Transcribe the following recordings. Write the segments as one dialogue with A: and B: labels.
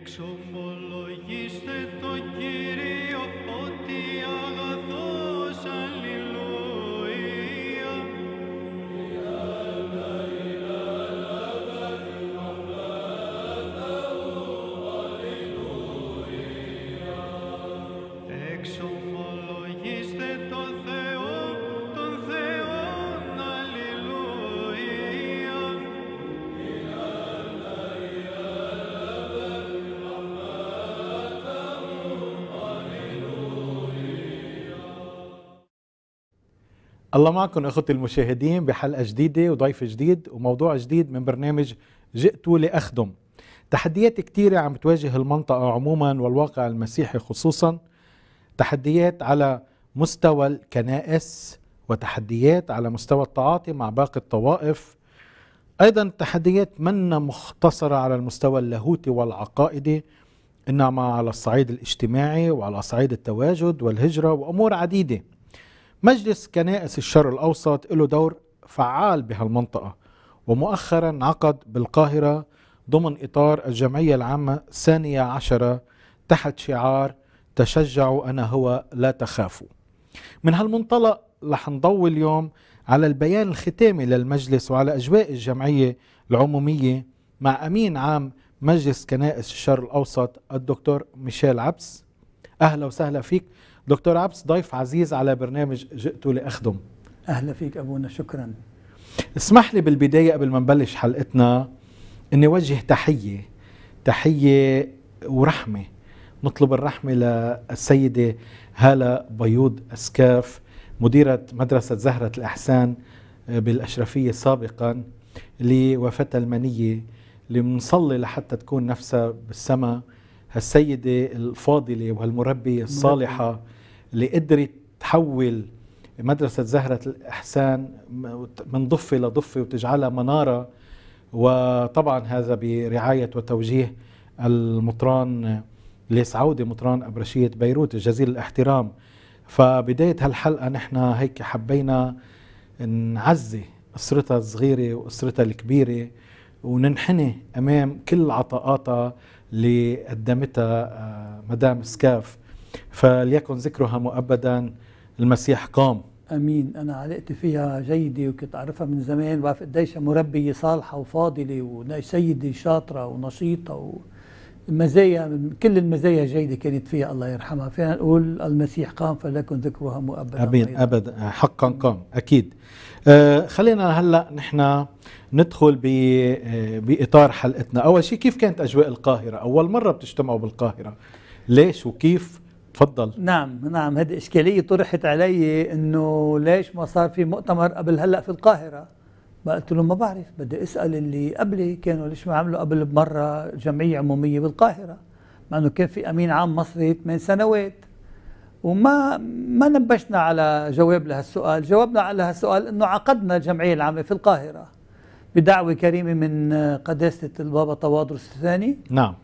A: Εξομολογήστε το Κύριε الله معكم اخوتي المشاهدين بحلقه جديده وضيف جديد وموضوع جديد من برنامج جئت لاخدم تحديات كثيره عم تواجه المنطقه عموما والواقع المسيحي خصوصا تحديات على مستوى الكنائس وتحديات على مستوى التعاطي مع باقي الطوائف ايضا تحديات منا مختصره على المستوى اللاهوتي والعقائدي انما على الصعيد الاجتماعي وعلى صعيد التواجد والهجره وامور عديده مجلس كنائس الشرق الأوسط له دور فعال بهالمنطقة ومؤخرا عقد بالقاهرة ضمن إطار الجمعية العامة الثانية عشرة تحت شعار تشجعوا أنا هو لا تخافوا من هالمنطلق رح نضوي اليوم على البيان الختامي للمجلس وعلى أجواء الجمعية العمومية مع أمين عام مجلس كنائس الشرق الأوسط الدكتور ميشيل عبس أهلا وسهلا فيك دكتور عبس ضيف عزيز على برنامج جئت لأخدم أهلا فيك
B: أبونا شكرا
A: اسمح لي بالبداية قبل ما نبلش حلقتنا أني وجه تحية تحية ورحمة نطلب الرحمة للسيدة هالة بيوض أسكاف مديرة مدرسة زهرة الإحسان آه، بالأشرفية سابقا اللي وفاتها المنية اللي بنصلي لحتى تكون نفسها بالسماء هالسيدة الفاضلة والمربيه الصالحة مربي. اللي قدرت تحول مدرسة زهرة الإحسان من ضفة لضفة وتجعلها منارة وطبعا هذا برعاية وتوجيه المطران ليس مطران أبرشية بيروت جزيل الاحترام فبداية هالحلقة نحن هيك حبينا نعزي أسرتها الصغيرة وأسرتها الكبيرة وننحني أمام كل عطاءاتها اللي قدمتها آه، مدام سكاف فليكن ذكرها مؤبدا المسيح قام
B: امين انا علقت فيها جيده وكنت اعرفها من زمان بعرف قديش مربيه صالحه وفاضله وسيده شاطره ونشيطه و... المزايا كل المزايا جيده كانت فيها الله يرحمها فينا نقول المسيح قام فلكن ذكرها مؤبدا امين
A: ابدا حقا قام اكيد آه خلينا هلا نحن ندخل ب آه، باطار حلقتنا اول شيء كيف كانت اجواء القاهره اول مره بتجتمعوا بالقاهره ليش وكيف تفضل
B: نعم نعم هذه إشكالية طرحت علي إنه ليش ما صار في مؤتمر قبل هلأ في القاهرة قلت له ما بعرف بدي أسأل اللي قبلي كانوا ليش ما عملوا قبل بمرة جمعية عمومية بالقاهرة مع إنه كان في أمين عام مصري ثمان سنوات وما ما نبشنا على جواب لهالسؤال جاوبنا على هالسؤال إنه عقدنا الجمعية العامة في القاهرة بدعوة كريمة من قداسة البابا طوادرس الثاني نعم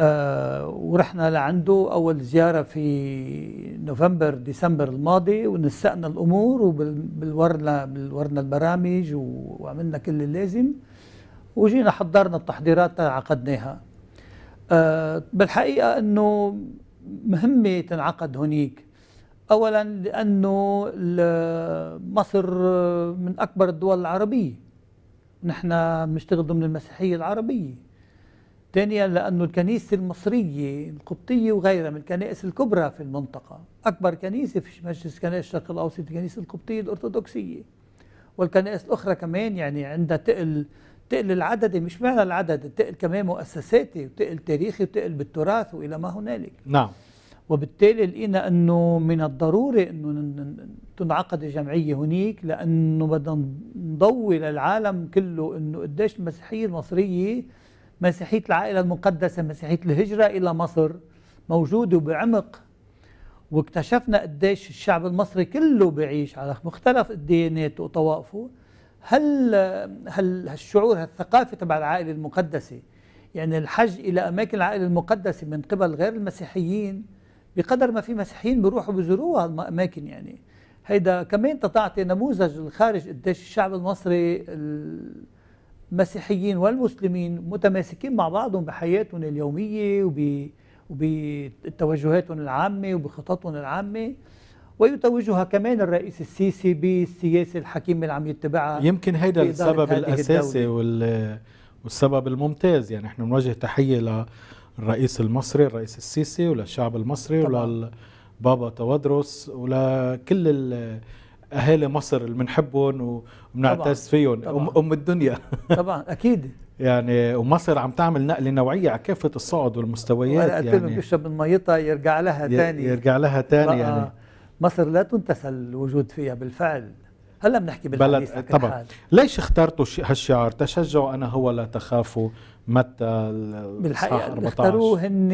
B: آه ورحنا لعنده أول زيارة في نوفمبر ديسمبر الماضي ونسقنا الأمور وبالورنا بالورنا البرامج وعملنا كل اللي لازم وجينا حضرنا التحضيرات عقدناها آه بالحقيقة أنه مهمة تنعقد هنيك أولا لأنه مصر من أكبر الدول العربية نحن بنشتغل ضمن المسيحية العربية ثانيا لانه الكنيسة المصرية القبطية وغيرها من الكنائس الكبرى في المنطقة أكبر كنيسة في مجلس كنائس الشرق الأوسط الكنيسة القبطية الأرثوذكسية والكنائس الأخرى كمان يعني عندها تقل تقل العددي مش معنى العدد تقل كمان مؤسساتي وتقل تاريخي وتقل بالتراث وإلى ما هنالك نعم وبالتالي لقينا أنه من الضروري أنه تنعقد الجمعية هنيك لأنه بدنا نضوي للعالم كله أنه قديش المسيحية المصرية مسيحية العائلة المقدسة مسيحية الهجرة إلى مصر موجودة بعمق واكتشفنا قديش الشعب المصري كله بيعيش على مختلف الديانات وطوائفه هل هل هالشعور هالثقافة تبع العائلة المقدسة يعني الحج إلى أماكن العائلة المقدسة من قبل غير المسيحيين بقدر ما في مسيحيين بيروحوا بزوروها الأماكن يعني هيدا كمان تعطي نموذج الخارج قديش الشعب المصري المسيحيين والمسلمين متماسكين مع بعضهم بحياتهم اليومية وبتوجهاتهم العامة وبخططهم العامة ويتوجها كمان الرئيس السيسي بالسياسة الحكيمة اللي عم يتبعها يمكن هيدا السبب الأساسي
A: وال... والسبب الممتاز يعني احنا بنوجه تحية للرئيس المصري الرئيس السيسي وللشعب المصري طبعا. وللبابا تودروس ولكل ال... اهالي مصر اللي بنحبهم وبنعتز فيهم طبعاً. ام الدنيا طبعا اكيد يعني ومصر عم تعمل نقله نوعيه على كافه الصعد والمستويات ولا يعني بيشرب
B: من ميتها يرجع لها ثاني يرجع
A: لها ثاني يعني
B: مصر لا تنتسى الوجود فيها بالفعل هلا بنحكي بالحديث بلد طبعا
A: ليش اخترتوا هالشعار تشجعوا انا هو لا تخافوا متى بالحقيقه اختاروا اختاروه
B: هن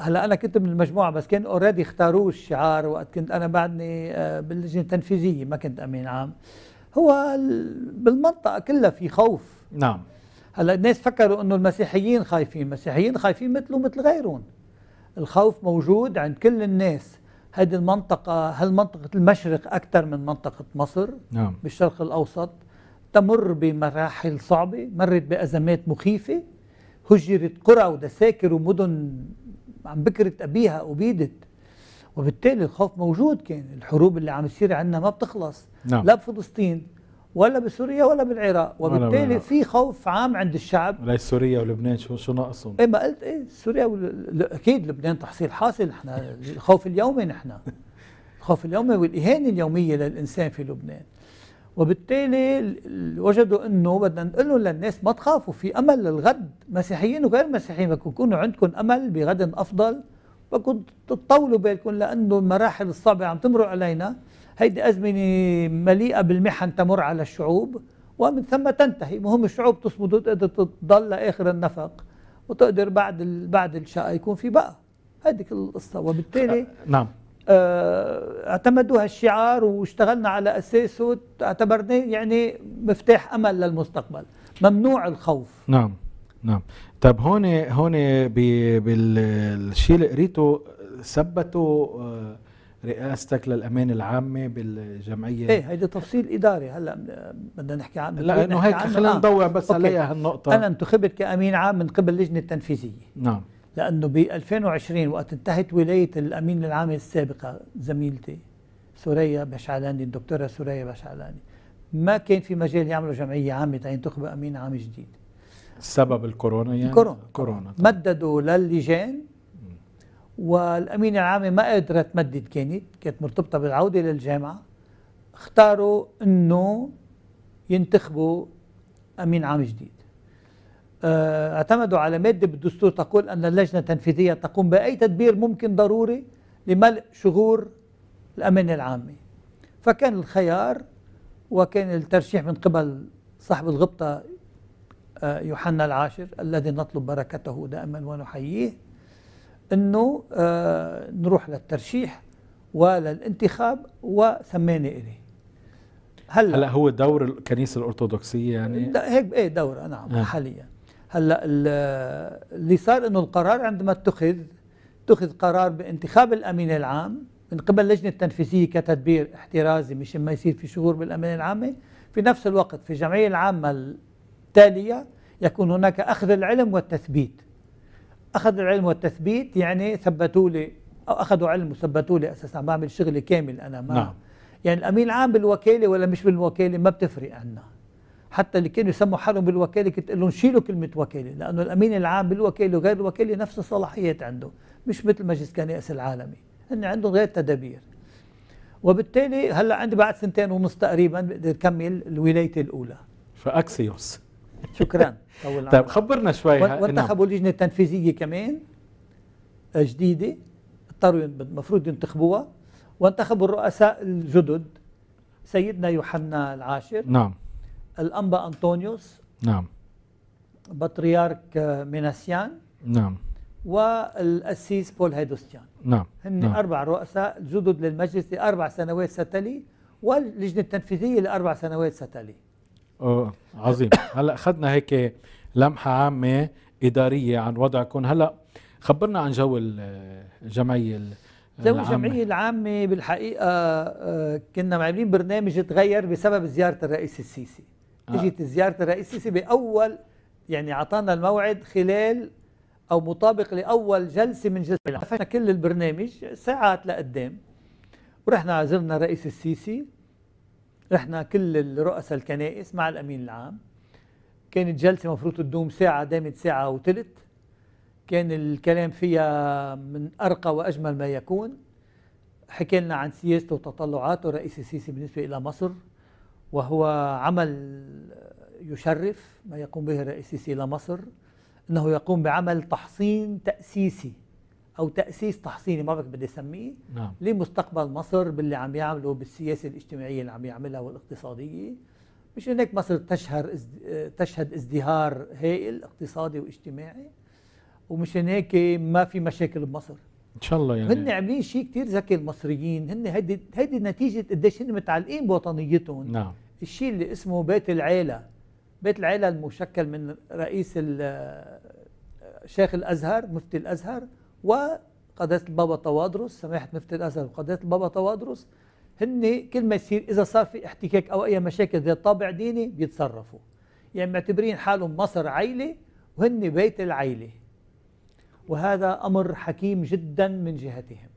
B: هلا انا كنت من المجموعه بس كان اوريدي اختاروه الشعار وقت كنت انا بعدني آه، باللجنه التنفيذيه ما كنت امين عام هو بالمنطقه كلها في خوف نعم هلا الناس فكروا انه المسيحيين خايفين، المسيحيين خايفين مثله مثل غيرهم. الخوف موجود عند كل الناس، هذه المنطقة هل منطقة المشرق أكثر من منطقة مصر نعم بالشرق الأوسط تمر بمراحل صعبة مرت بأزمات مخيفة هجرت قرى ودساكر ومدن عن بكرة أبيها أبيدت وبالتالي الخوف موجود كان الحروب اللي عم تصير عندنا ما بتخلص نعم. لا بفلسطين ولا بسوريا ولا بالعراق وبالتالي في خوف عام عند الشعب
A: لا سوريا ولبنان شو شو ناقصهم ايه
B: ما قلت ايه سوريا ول... اكيد لبنان تحصيل حاصل نحن الخوف اليومي نحن الخوف اليومي والاهانه اليوميه للانسان في لبنان وبالتالي وجدوا انه بدنا نقول لهم للناس ما تخافوا في امل للغد مسيحيين وغير مسيحيين بدكم يكونوا عندكم امل بغد افضل بدكم تطولوا بالكم لانه المراحل الصعبه عم تمر علينا هيدي ازمنه مليئه بالمحن تمر على الشعوب ومن ثم تنتهي مهم الشعوب تصمد وتقدر تضل لاخر النفق وتقدر بعد بعد الشقه يكون في بقى هذيك القصه وبالتالي نعم آه، اعتمدوا هالشعار واشتغلنا على اساسه اعتبرناه يعني مفتاح امل للمستقبل ممنوع الخوف
A: نعم نعم طب هون هون بالشيء اللي قريته ثبتوا آه، رئاستك للامانه العامة بالجمعية ايه
B: هيدي تفصيل إداري هلا آه، بدنا نحكي عن لا إنه هيك خلينا نضوع بس عليها هالنقطة أنا انتخبت كأمين عام من قبل اللجنة التنفيذية نعم لأنه ب 2020 وقت انتهت ولاية الأمين العام السابقة زميلتي سوريا بشعلاني الدكتورة سوريا بشعلاني ما كان في مجال يعملوا جمعية عامة تنتخب أمين عام جديد
A: سبب الكورونا يعني؟ كورونا كورونا
B: مددوا للجان والامين العام ما قدرت تمدد كانت كانت مرتبطة بالعودة للجامعة اختاروا أنه ينتخبوا أمين عام جديد آه، اعتمدوا على مادة بالدستور تقول أن اللجنة التنفيذية تقوم بأي تدبير ممكن ضروري لملء شغور الأمن العامة فكان الخيار وكان الترشيح من قبل صاحب الغبطة آه، يوحنا العاشر الذي نطلب بركته دائما ونحييه أنه آه، نروح للترشيح وللانتخاب وسماني إليه
A: هلا هلا هو دور الكنيسه الارثوذكسيه يعني
B: هيك ايه دورها نعم آه. حاليا هلا اللي صار انه القرار عندما اتخذ اتخذ قرار بانتخاب الامين العام من قبل اللجنه التنفيذيه كتدبير احترازي مش ما يصير في شهور بالامين العامه في نفس الوقت في الجمعيه العامه التاليه يكون هناك اخذ العلم والتثبيت اخذ العلم والتثبيت يعني ثبتوا لي او اخذوا علم وثبتوا لي اساسا بعمل شغلي كامل انا ما نعم. يعني الامين العام بالوكاله ولا مش بالوكاله ما بتفرق عنا حتى اللي كانوا يسموا حالهم بالوكاله كنت اقول لهم شيلوا كلمه وكاله لانه الامين العام بالوكاله وغير الوكاله نفس الصلاحيات عنده مش مثل مجلس كنائس العالمي هن عندهم غير تدابير وبالتالي هلا عندي بعد سنتين ونص تقريبا بقدر اكمل الولايه الاولى فاكسيوس شكرا طول طيب خبرنا شوي وانتخبوا نعم. لجنه تنفيذيه كمان آه، جديده اضطروا المفروض ينتخبوها وانتخبوا الرؤساء الجدد سيدنا يوحنا العاشر نعم الأنبا أنطونيوس نعم بطريرك آه، ميناسيان نعم والقسيس بول هيدوستيان نعم هن نعم. أربع رؤساء جدد للمجلس لأربع سنوات ستلي واللجنة التنفيذية لأربع سنوات ستلي
A: أوه عظيم هلا أخذنا هيك لمحة عامة إدارية عن وضعكم هلا خبرنا عن جو الجمعية آه،
B: آه، جو الجمعية العامة بالحقيقة كنا عاملين برنامج تغير بسبب زيارة الرئيس السيسي آه. اجت زياره الرئيس السيسي باول يعني اعطانا الموعد خلال او مطابق لاول جلسه من جلسه العام فشنا كل البرنامج ساعات لقدام ورحنا عزمنا الرئيس السيسي رحنا كل الرؤساء الكنائس مع الامين العام كانت جلسه مفروض تدوم ساعه دامت ساعه وثلث كان الكلام فيها من ارقى واجمل ما يكون حكينا عن سياسته وتطلعاته الرئيس السيسي بالنسبه الى مصر وهو عمل يشرف ما يقوم به الرئيس السيسي لمصر انه يقوم بعمل تحصين تاسيسي او تاسيس تحصيني ما بعرف بدي اسميه نعم. لمستقبل مصر باللي عم يعمله بالسياسه الاجتماعيه اللي عم يعملها والاقتصاديه مش هيك مصر تشهر تشهد ازدهار هائل اقتصادي واجتماعي ومشان هيك ما في مشاكل بمصر
A: ان شاء الله يعني هن
B: عاملين شيء كثير ذكي المصريين هن هيدي هيدي نتيجه قديش هن متعلقين بوطنيتهم نعم الشيء اللي اسمه بيت العيله بيت العيله المشكل من رئيس شيخ الازهر مفتي الازهر وقداسه البابا طوادرس سماحه مفتي الازهر وقداسه البابا طوادرس هن كل ما يصير اذا صار في احتكاك او اي مشاكل ذات طابع ديني بيتصرفوا يعني معتبرين حالهم مصر عيله وهن بيت العيله وهذا أمر حكيم جدا من جهتهم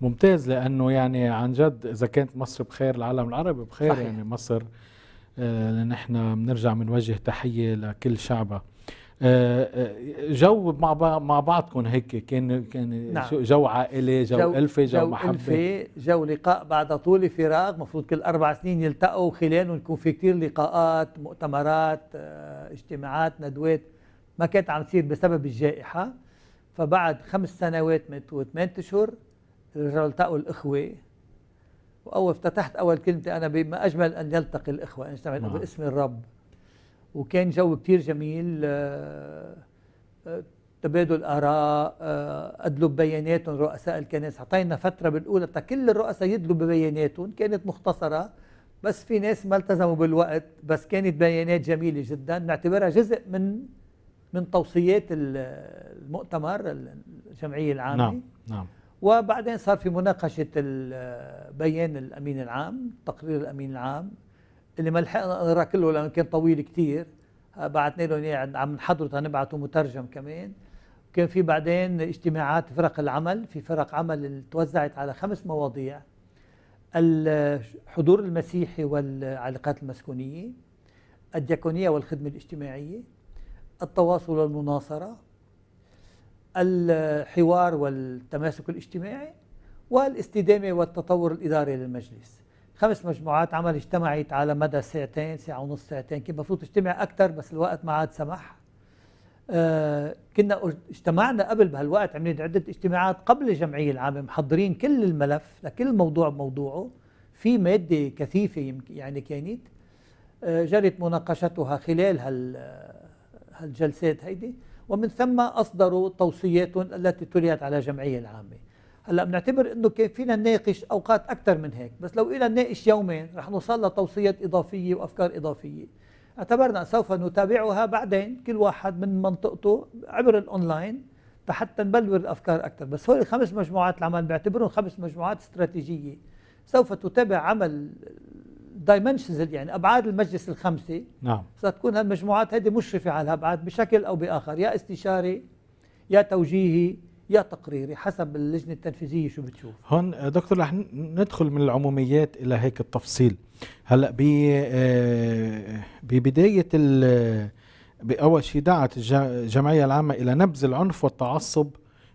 A: ممتاز لأنه يعني عن جد إذا كانت مصر بخير العالم العربي بخير صحيح. يعني مصر آه، نحن بنرجع بنوجه تحية لكل شعبها آه، آه، جو مع مع بعضكم هيك كان كان نعم. جو عائلي جو, جو الفه جو, جو محبه الفه
B: جو لقاء بعد طول فراغ المفروض كل اربع سنين يلتقوا خلاله يكون في كثير لقاءات مؤتمرات اجتماعات ندوات ما كانت عم تصير بسبب الجائحه فبعد خمس سنوات وثمان اشهر رجعوا التقوا الاخوه واول افتتحت اول كلمتي انا بما اجمل ان يلتقي الاخوه ان يعني سمعت نعم. باسم الرب وكان جو كثير جميل آه، آه، تبادل اراء آه، ادلوا ببياناتهم رؤساء الكنائس اعطينا فتره بالاولى كل الرؤساء يدلوا ببياناتهم كانت مختصره بس في ناس ما التزموا بالوقت بس كانت بيانات جميله جدا نعتبرها جزء من من توصيات المؤتمر الجمعيه العامه نعم نعم وبعدين صار في مناقشه بيان الامين العام تقرير الامين العام اللي ما لحقنا نقرا كله لانه كان طويل كثير آه، بعثنا لهم اياه عم نحضره تنبعته مترجم كمان كان في بعدين اجتماعات فرق العمل في فرق عمل توزعت على خمس مواضيع الحضور المسيحي والعلاقات المسكونيه الدياكونيه والخدمه الاجتماعيه التواصل والمناصرة الحوار والتماسك الاجتماعي والاستدامة والتطور الإداري للمجلس خمس مجموعات عمل اجتمعت على مدى ساعتين ساعة ونص ساعتين كان المفروض تجتمع أكثر بس الوقت ما عاد سمح آه كنا اجتمعنا قبل بهالوقت عملنا عدة اجتماعات قبل الجمعية العامة محضرين كل الملف لكل موضوع بموضوعه في مادة كثيفة يعني كانت آه جرت مناقشتها خلال هال هالجلسات هيدي ومن ثم أصدروا توصياتهم التي تليت على الجمعية العامة هلا بنعتبر انه كان فينا نناقش اوقات اكثر من هيك بس لو إلى نناقش يومين رح نوصل لتوصيات اضافيه وافكار اضافيه اعتبرنا سوف نتابعها بعدين كل واحد من منطقته عبر الاونلاين حتى نبلور الافكار اكثر بس هول الخمس مجموعات العمل بيعتبرهم خمس مجموعات استراتيجيه سوف تتابع عمل دايمنشنز يعني ابعاد المجلس الخمسه نعم ستكون هالمجموعات هذه مشرفه على الابعاد بشكل او باخر يا استشاري يا توجيهي يا تقريري حسب اللجنه التنفيذيه شو بتشوف
A: هون دكتور رح ندخل من العموميات الى هيك التفصيل هلا ب آه، ببدايه ال باول شيء دعت الجمعيه العامه الى نبذ العنف والتعصب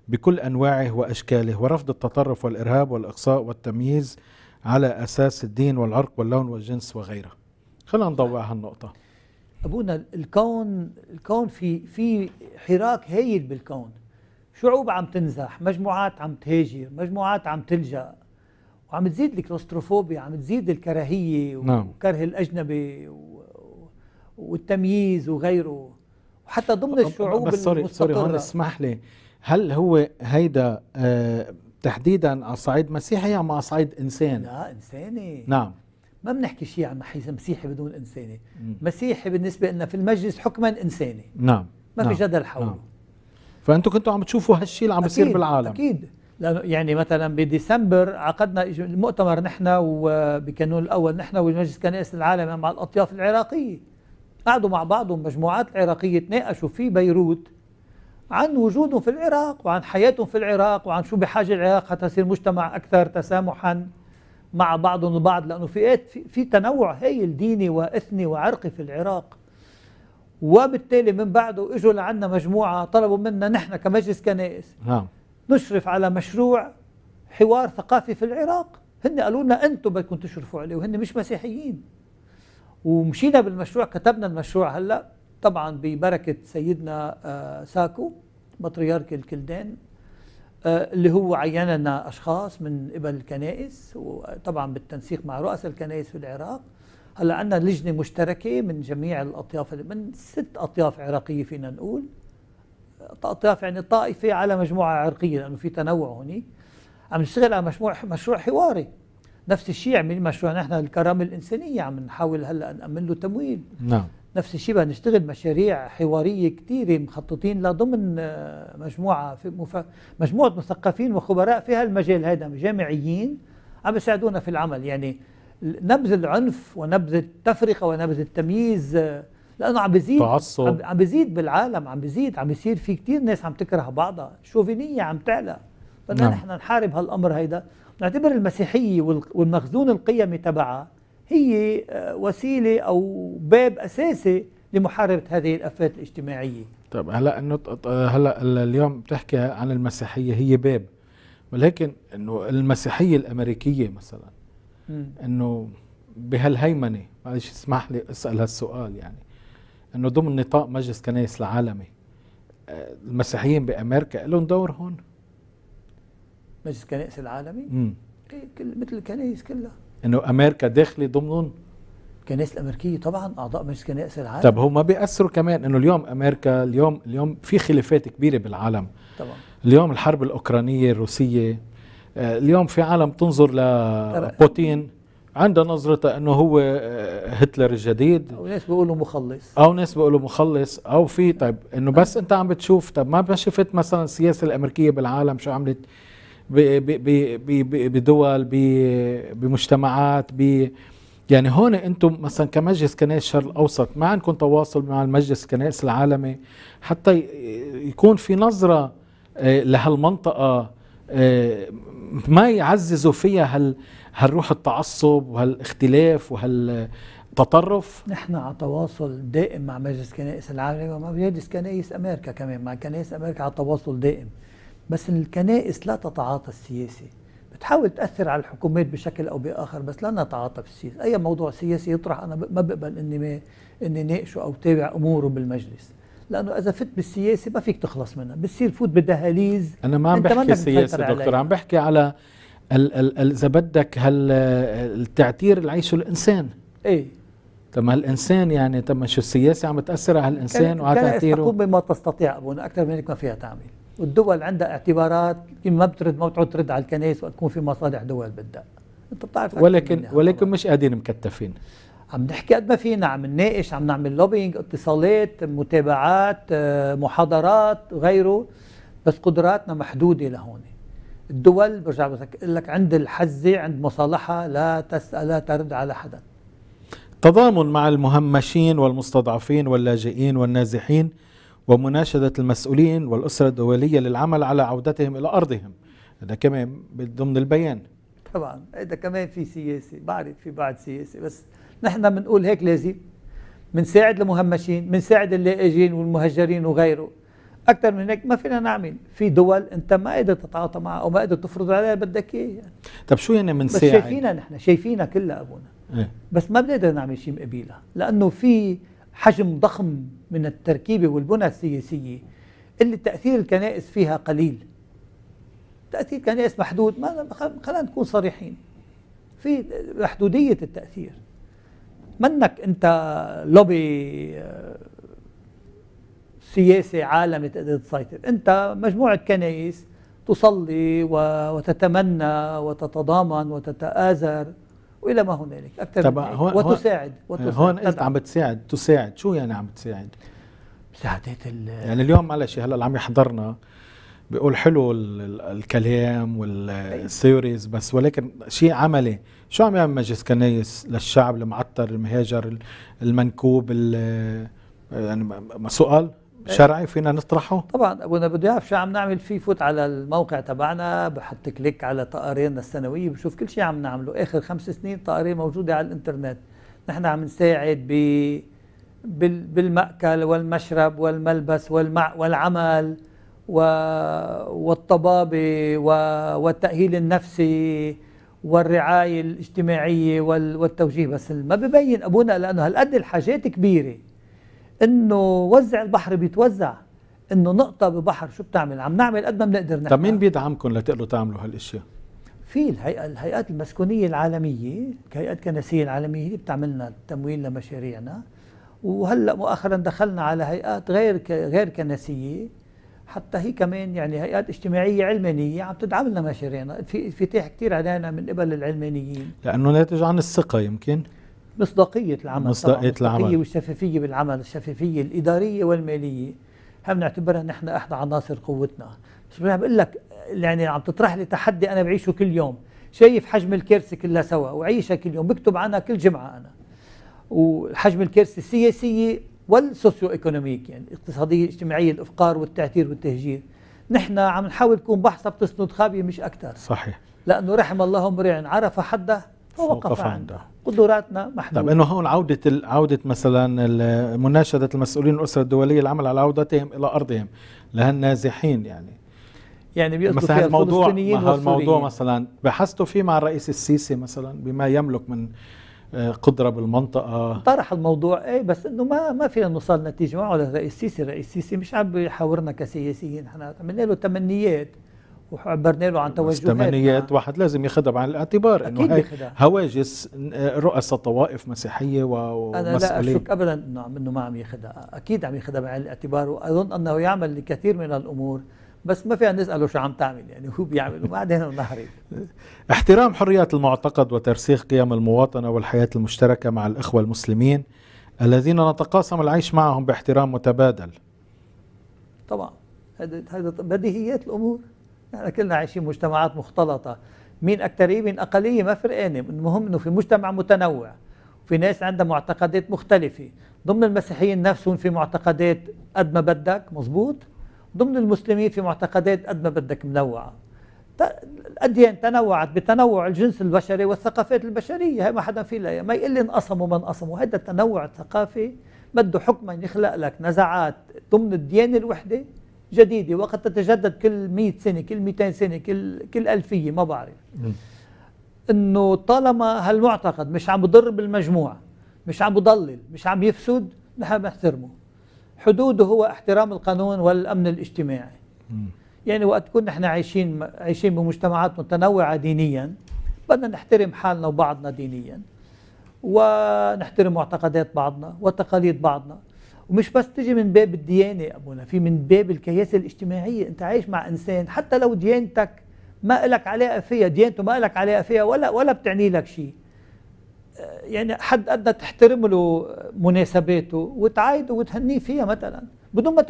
A: بكل انواعه واشكاله ورفض التطرف والارهاب والاقصاء والتمييز على أساس الدين والعرق واللون والجنس وغيره
B: خلينا نضوي هالنقطة أبونا الكون الكون في في حراك هايل بالكون شعوب عم تنزح مجموعات عم تهاجر مجموعات عم تلجأ وعم تزيد الكلوستروفوبيا عم تزيد الكراهية نعم. وكره الأجنبي والتمييز وغيره وحتى ضمن الشعوب بس سوري سوري هون اسمح
A: لي هل هو هيدا آه تحديدا على صعيد مسيحي أم على صعيد إنساني؟
B: لا إنساني نعم ما بنحكي شيء عن مسيحي بدون إنساني مم. مسيحي بالنسبة لنا في المجلس حكما إنساني نعم ما نعم. في جدل حوله نعم.
A: فأنتم كنتوا عم تشوفوا هالشيء اللي عم بيصير بالعالم أكيد
B: لأنه يعني مثلا بديسمبر عقدنا المؤتمر نحن وبكانون الأول نحن ومجلس كنائس العالم مع الأطياف العراقية قعدوا مع بعضهم مجموعات عراقية تناقشوا في بيروت عن وجودهم في العراق وعن حياتهم في العراق وعن شو بحاجة العراق حتى يصير مجتمع أكثر تسامحا مع بعضهم البعض لأنه فئات إيه؟ في تنوع هايل ديني وإثني وعرقي في العراق وبالتالي من بعده اجوا لعنا مجموعه طلبوا منا نحن كمجلس كنائس نعم نشرف على مشروع حوار ثقافي في العراق هن قالوا لنا انتم بدكم تشرفوا عليه وهن مش مسيحيين ومشينا بالمشروع كتبنا المشروع هلا طبعا ببركة سيدنا آه، ساكو بطريرك الكلدان آه، اللي هو عين لنا أشخاص من قبل الكنائس وطبعا بالتنسيق مع رؤساء الكنائس في العراق هلا عندنا لجنة مشتركة من جميع الأطياف من ست أطياف عراقية فينا نقول أطياف يعني طائفة على مجموعة عرقية لأنه في تنوع هوني عم نشتغل على مشروع مشروع حواري نفس الشيء عم مشروع نحن الكرامة الإنسانية عم نحاول هلا نأمن له تمويل نعم نفس الشيء بدنا نشتغل مشاريع حواريه كثيره مخططين لضمن آه، مجموعه في مف... مجموعه مثقفين وخبراء في هالمجال هذا جامعيين عم يساعدونا في العمل يعني نبذ العنف ونبذ التفرقه ونبذ التمييز آه، لانه عم بزيد عم بزيد بالعالم عم بزيد عم يصير في كثير ناس عم تكره بعضها الشوفينيه عم تعلى بدنا نعم. نحن نحارب هالامر هيدا نعتبر المسيحيه والمخزون القيمي تبعها هي آه، وسيلة أو باب أساسي لمحاربة هذه الأفات الاجتماعية طيب هلا
A: النط... هلا اليوم بتحكي عن المسيحية هي باب ولكن انه المسيحية الأمريكية مثلا انه بهالهيمنة معلش اسمح لي اسأل هالسؤال يعني انه ضمن نطاق مجلس كنايس العالمي آه، المسيحيين بامريكا لهم دور هون
B: مجلس كنائس العالمي؟ امم إيه كل مثل الكنائس كلها
A: انه امريكا داخله ضمنهم
B: الكنائس الامريكيه طبعا اعضاء مجلس كنائس العالم طب
A: هم بيأثروا كمان انه اليوم امريكا اليوم اليوم في خلافات كبيره بالعالم طبعا اليوم الحرب الاوكرانيه الروسيه آه، اليوم في عالم تنظر لبوتين عندها نظرة انه هو آه، هتلر
B: الجديد او ناس بيقولوا مخلص
A: او ناس بيقولوا مخلص او في طيب انه بس انت عم بتشوف طب ما شفت مثلا السياسه الامريكيه بالعالم شو عملت بدول بمجتمعات ب يعني هون انتم مثلا كمجلس كنائس الشرق الاوسط ما عندكم تواصل مع المجلس الكنائس العالمي حتى يكون في نظره آه، لهالمنطقه آه، ما يعززوا فيها هال هالروح التعصب وهالاختلاف وهالتطرف
B: نحن على تواصل دائم مع مجلس كنائس العالمي ومع مجلس كنائس امريكا كمان مع كنائس امريكا على تواصل دائم بس الكنائس لا تتعاطى السياسة بتحاول تأثر على الحكومات بشكل أو بآخر بس لا نتعاطى في السياسة أي موضوع سياسي يطرح أنا ما بقبل إني ما إني ناقشه أو تابع أموره بالمجلس لانه اذا فت بالسياسه ما فيك تخلص منها بتصير فوت بدهاليز انا ما عم بحكي سياسه دكتور عم
A: بحكي على ال ال ال اذا بدك هال التعتير اللي عيشه الانسان ايه طب الانسان يعني طب شو السياسه عم تاثر على الانسان وعلى تعتيره تقوم
B: بما تستطيع ابونا اكثر من هيك ما فيها تعمل والدول عندها اعتبارات ما بترد ما بتعود ترد على الكنائس وتكون في مصالح دول بدها انت بتعرف ولكن ولكن مش قاعدين مكتفين عم نحكي قد ما فينا عم نناقش عم نعمل لوبينج اتصالات متابعات آه، محاضرات غيره بس قدراتنا محدوده لهون الدول برجع بقول لك عند الحزه عند مصالحها لا تسال لا ترد على حدا
A: تضامن مع المهمشين والمستضعفين واللاجئين والنازحين ومناشدة المسؤولين والأسرة الدولية للعمل على عودتهم إلى أرضهم هذا كمان ضمن البيان
B: طبعا هذا كمان في سياسة بعرف في بعد سياسة بس نحن بنقول هيك لازم بنساعد المهمشين بنساعد اللاجئين والمهجرين وغيره اكثر من هيك ما فينا نعمل في دول انت ما قادر تتعاطى معها او ما قادر تفرض عليها بدك اياه يعني.
A: طب شو يعني بنساعد بس شايفينا
B: نحن شايفينا كلها ابونا إيه؟ بس ما بنقدر نعمل شيء مقابلها لانه في حجم ضخم من التركيبة والبنى السياسية اللي تأثير الكنائس فيها قليل تأثير الكنائس محدود ما خلينا نكون صريحين في محدودية التأثير منك أنت لوبي آه، سياسي عالمي تقدر تسيطر أنت مجموعة كنائس تصلي وتتمنى وتتضامن وتتآزر والى ما هنالك اكثر طبعا من هون وتساعد وتساعد هون انت عم
A: بتساعد تساعد شو يعني عم بتساعد؟ مساعدات ال يعني اليوم معلش هلا اللي عم يحضرنا بيقول حلو الكلام والثيوريز بس ولكن شيء عملي شو عم يعمل مجلس كنايس للشعب المعطر المهاجر المنكوب يعني سؤال شرعي فينا نطرحه
B: طبعا ابونا بده يعرف شو عم نعمل فيه فوت على الموقع تبعنا بحط كليك على طائرينا السنويه بشوف كل شيء عم نعمله اخر خمس سنين طائريه موجوده على الانترنت نحن عم نساعد ب بال بالمأكل والمشرب والملبس والمع والعمل و... والطبابة و... والتأهيل النفسي والرعاية الاجتماعية وال... والتوجيه بس ما ببين أبونا لأنه هالقد الحاجات كبيرة انه وزع البحر بيتوزع انه نقطه ببحر شو بتعمل عم نعمل قد ما بنقدر نحن طب مين
A: بيدعمكم لتقدروا تعملوا هالاشياء
B: في الهيئة الهيئات المسكونية العالمية كهيئات كنسية العالمية هي بتعملنا التمويل لمشاريعنا وهلا مؤخرا دخلنا على هيئات غير ك... غير كنسية حتى هي كمان يعني هيئات اجتماعية علمانية عم تدعم لنا مشاريعنا في انفتاح كثير علينا من قبل العلمانيين
A: لأنه ناتج عن الثقة يمكن
B: مصداقية العمل مصداقية العمل والشفافية بالعمل الشفافية الإدارية والمالية هم نعتبرها نحن أحد عناصر قوتنا شو عم بقول لك يعني عم تطرح لي تحدي أنا بعيشه كل يوم شايف حجم الكارثة كلها سوا وعيشها كل يوم بكتب عنها كل جمعة أنا وحجم الكارثة السياسية والسوسيو ايكونوميك يعني الاقتصادية الاجتماعية الإفقار والتعتير والتهجير نحن عم نحاول نكون بحثة بتسند خابية مش أكثر صحيح لأنه رحم الله امرئ عرف حده ووقف عنده قدراتنا محدودة طيب انه
A: هون عودة عودة مثلا مناشدة المسؤولين الأسرة الدولية العمل على عودتهم إلى أرضهم لهالنازحين يعني
B: يعني بيقصدوا مثلا الموضوع الموضوع مثلا بحثتوا فيه مع الرئيس السيسي مثلا بما يملك من آه، قدره بالمنطقه طرح الموضوع اي بس انه ما ما فينا نوصل نتيجه معه الرئيس السيسي الرئيس السيسي مش عم بيحاورنا كسياسيين احنا عملنا له تمنيات وعبرنا له عن توجهات الثمانينات
A: واحد لازم ياخذها بعين الاعتبار انه هي هواجس رؤساء طوائف مسيحيه ومسؤولين انا لا اشك
B: ابدا انه انه ما عم ياخذها اكيد عم ياخذها بعين الاعتبار واظن انه يعمل لكثير من الامور بس ما فينا نساله شو عم تعمل يعني هو بيعمل وبعدين علينا
A: احترام حريات المعتقد وترسيخ قيم المواطنه والحياه المشتركه مع الاخوه المسلمين الذين نتقاسم العيش معهم باحترام متبادل
B: طبعا هذا بديهيات الامور نحن كلنا عايشين مجتمعات مختلطة مين أكثرية مين أقلية ما فرقانة المهم أنه في مجتمع متنوع في ناس عندها معتقدات مختلفة ضمن المسيحيين نفسهم في معتقدات قد ما بدك مزبوط ضمن المسلمين في معتقدات قد ما بدك منوعة الأديان تنوعت بتنوع الجنس البشري والثقافات البشرية هي ما حدا في لها ما يقول لي انقسموا وما انقسموا هذا التنوع الثقافي بده حكما يخلق لك نزعات ضمن الديانة الوحدة جديدة وقد تتجدد كل 100 سنة كل 200 سنة كل كل ألفية ما بعرف انه طالما هالمعتقد مش عم بضر بالمجموع مش عم بضلل مش عم يفسد نحن بنحترمه حدوده هو احترام القانون والامن الاجتماعي يعني وقت كنا نحن عايشين عايشين بمجتمعات متنوعة دينيا بدنا نحترم حالنا وبعضنا دينيا ونحترم معتقدات بعضنا وتقاليد بعضنا ومش بس تجي من باب الديانة أبونا في من باب الكياسة الاجتماعية أنت عايش مع إنسان حتى لو ديانتك ما لك علاقة فيها ديانته ما لك علاقة فيها ولا ولا بتعني لك شيء آه، يعني حد أدى تحترم له مناسباته وتعايده وتهنيه فيها مثلا بدون ما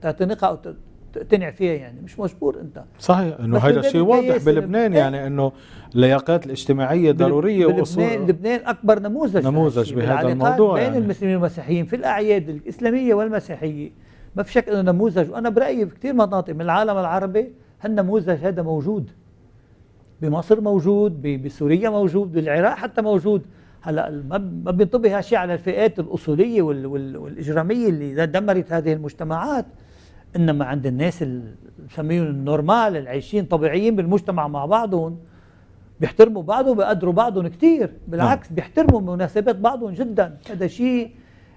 B: تعتنقها أو تقتنع فيها يعني مش مجبور انت
A: صحيح انه هذا الشيء واضح بلبنان إيه؟ يعني انه اللياقات الاجتماعيه ضروريه واصول لبنان
B: لبنان اكبر نموذج
A: نموذج بهذا الموضوع بين يعني.
B: المسلمين والمسيحيين في الاعياد الاسلاميه والمسيحيه ما في شك انه نموذج وانا برايي بكثير مناطق من العالم العربي هالنموذج هذا موجود بمصر موجود بسوريا موجود بالعراق حتى موجود هلا ما بينطبق هالشيء على الفئات الاصوليه والاجراميه اللي دمرت هذه المجتمعات انما عند الناس بسميهم النورمال اللي عايشين طبيعيين بالمجتمع مع بعضهم بيحترموا بعضهم بيقدروا بعضهم كثير بالعكس نعم. بيحترموا مناسبات بعضهم جدا هذا شيء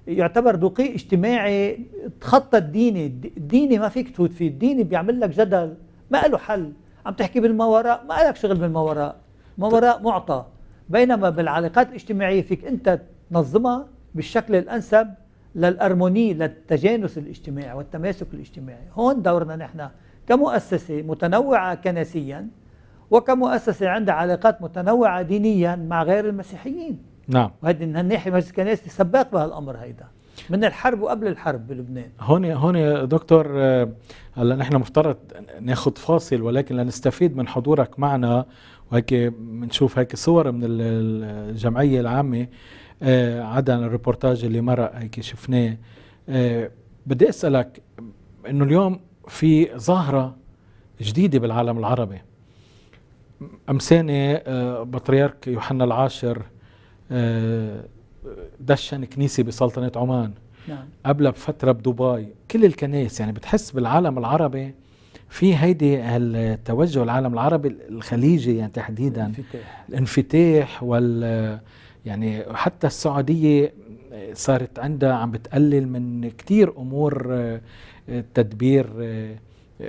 B: يعتبر رقي اجتماعي تخطى الديني الديني ما فيك تفوت فيه الديني بيعمل لك جدل ما له حل عم تحكي بالموراء ما لك شغل بالموراء موراء معطى بينما بالعلاقات الاجتماعية فيك انت تنظمها بالشكل الانسب للأرموني للتجانس الاجتماعي والتماسك الاجتماعي هون دورنا نحن كمؤسسة متنوعة كنسيا وكمؤسسة عندها علاقات متنوعة دينيا مع غير المسيحيين نعم وهذه الناحية مجلس الكنيسة سباق بهالأمر هيدا من الحرب وقبل الحرب بلبنان هون هون
A: يا دكتور آه، هلا نحن مفترض ناخذ فاصل ولكن لنستفيد من حضورك معنا وهيك بنشوف هيك صور من الجمعيه العامه آه، عدا الريبورتاج اللي مرق هيك آه، شفناه آه، بدي اسالك انه اليوم في ظاهره جديده بالعالم العربي امسانه بطريرك يوحنا العاشر دشن كنيسه بسلطنه عمان نعم. قبل بفتره بدبي كل الكنائس يعني بتحس بالعالم العربي في هيدي التوجه العالم العربي الخليجي يعني تحديدا الانفتاح, الانفتاح وال يعني حتى السعودية صارت عندها عم بتقلل من كتير أمور آه، تدبير آه،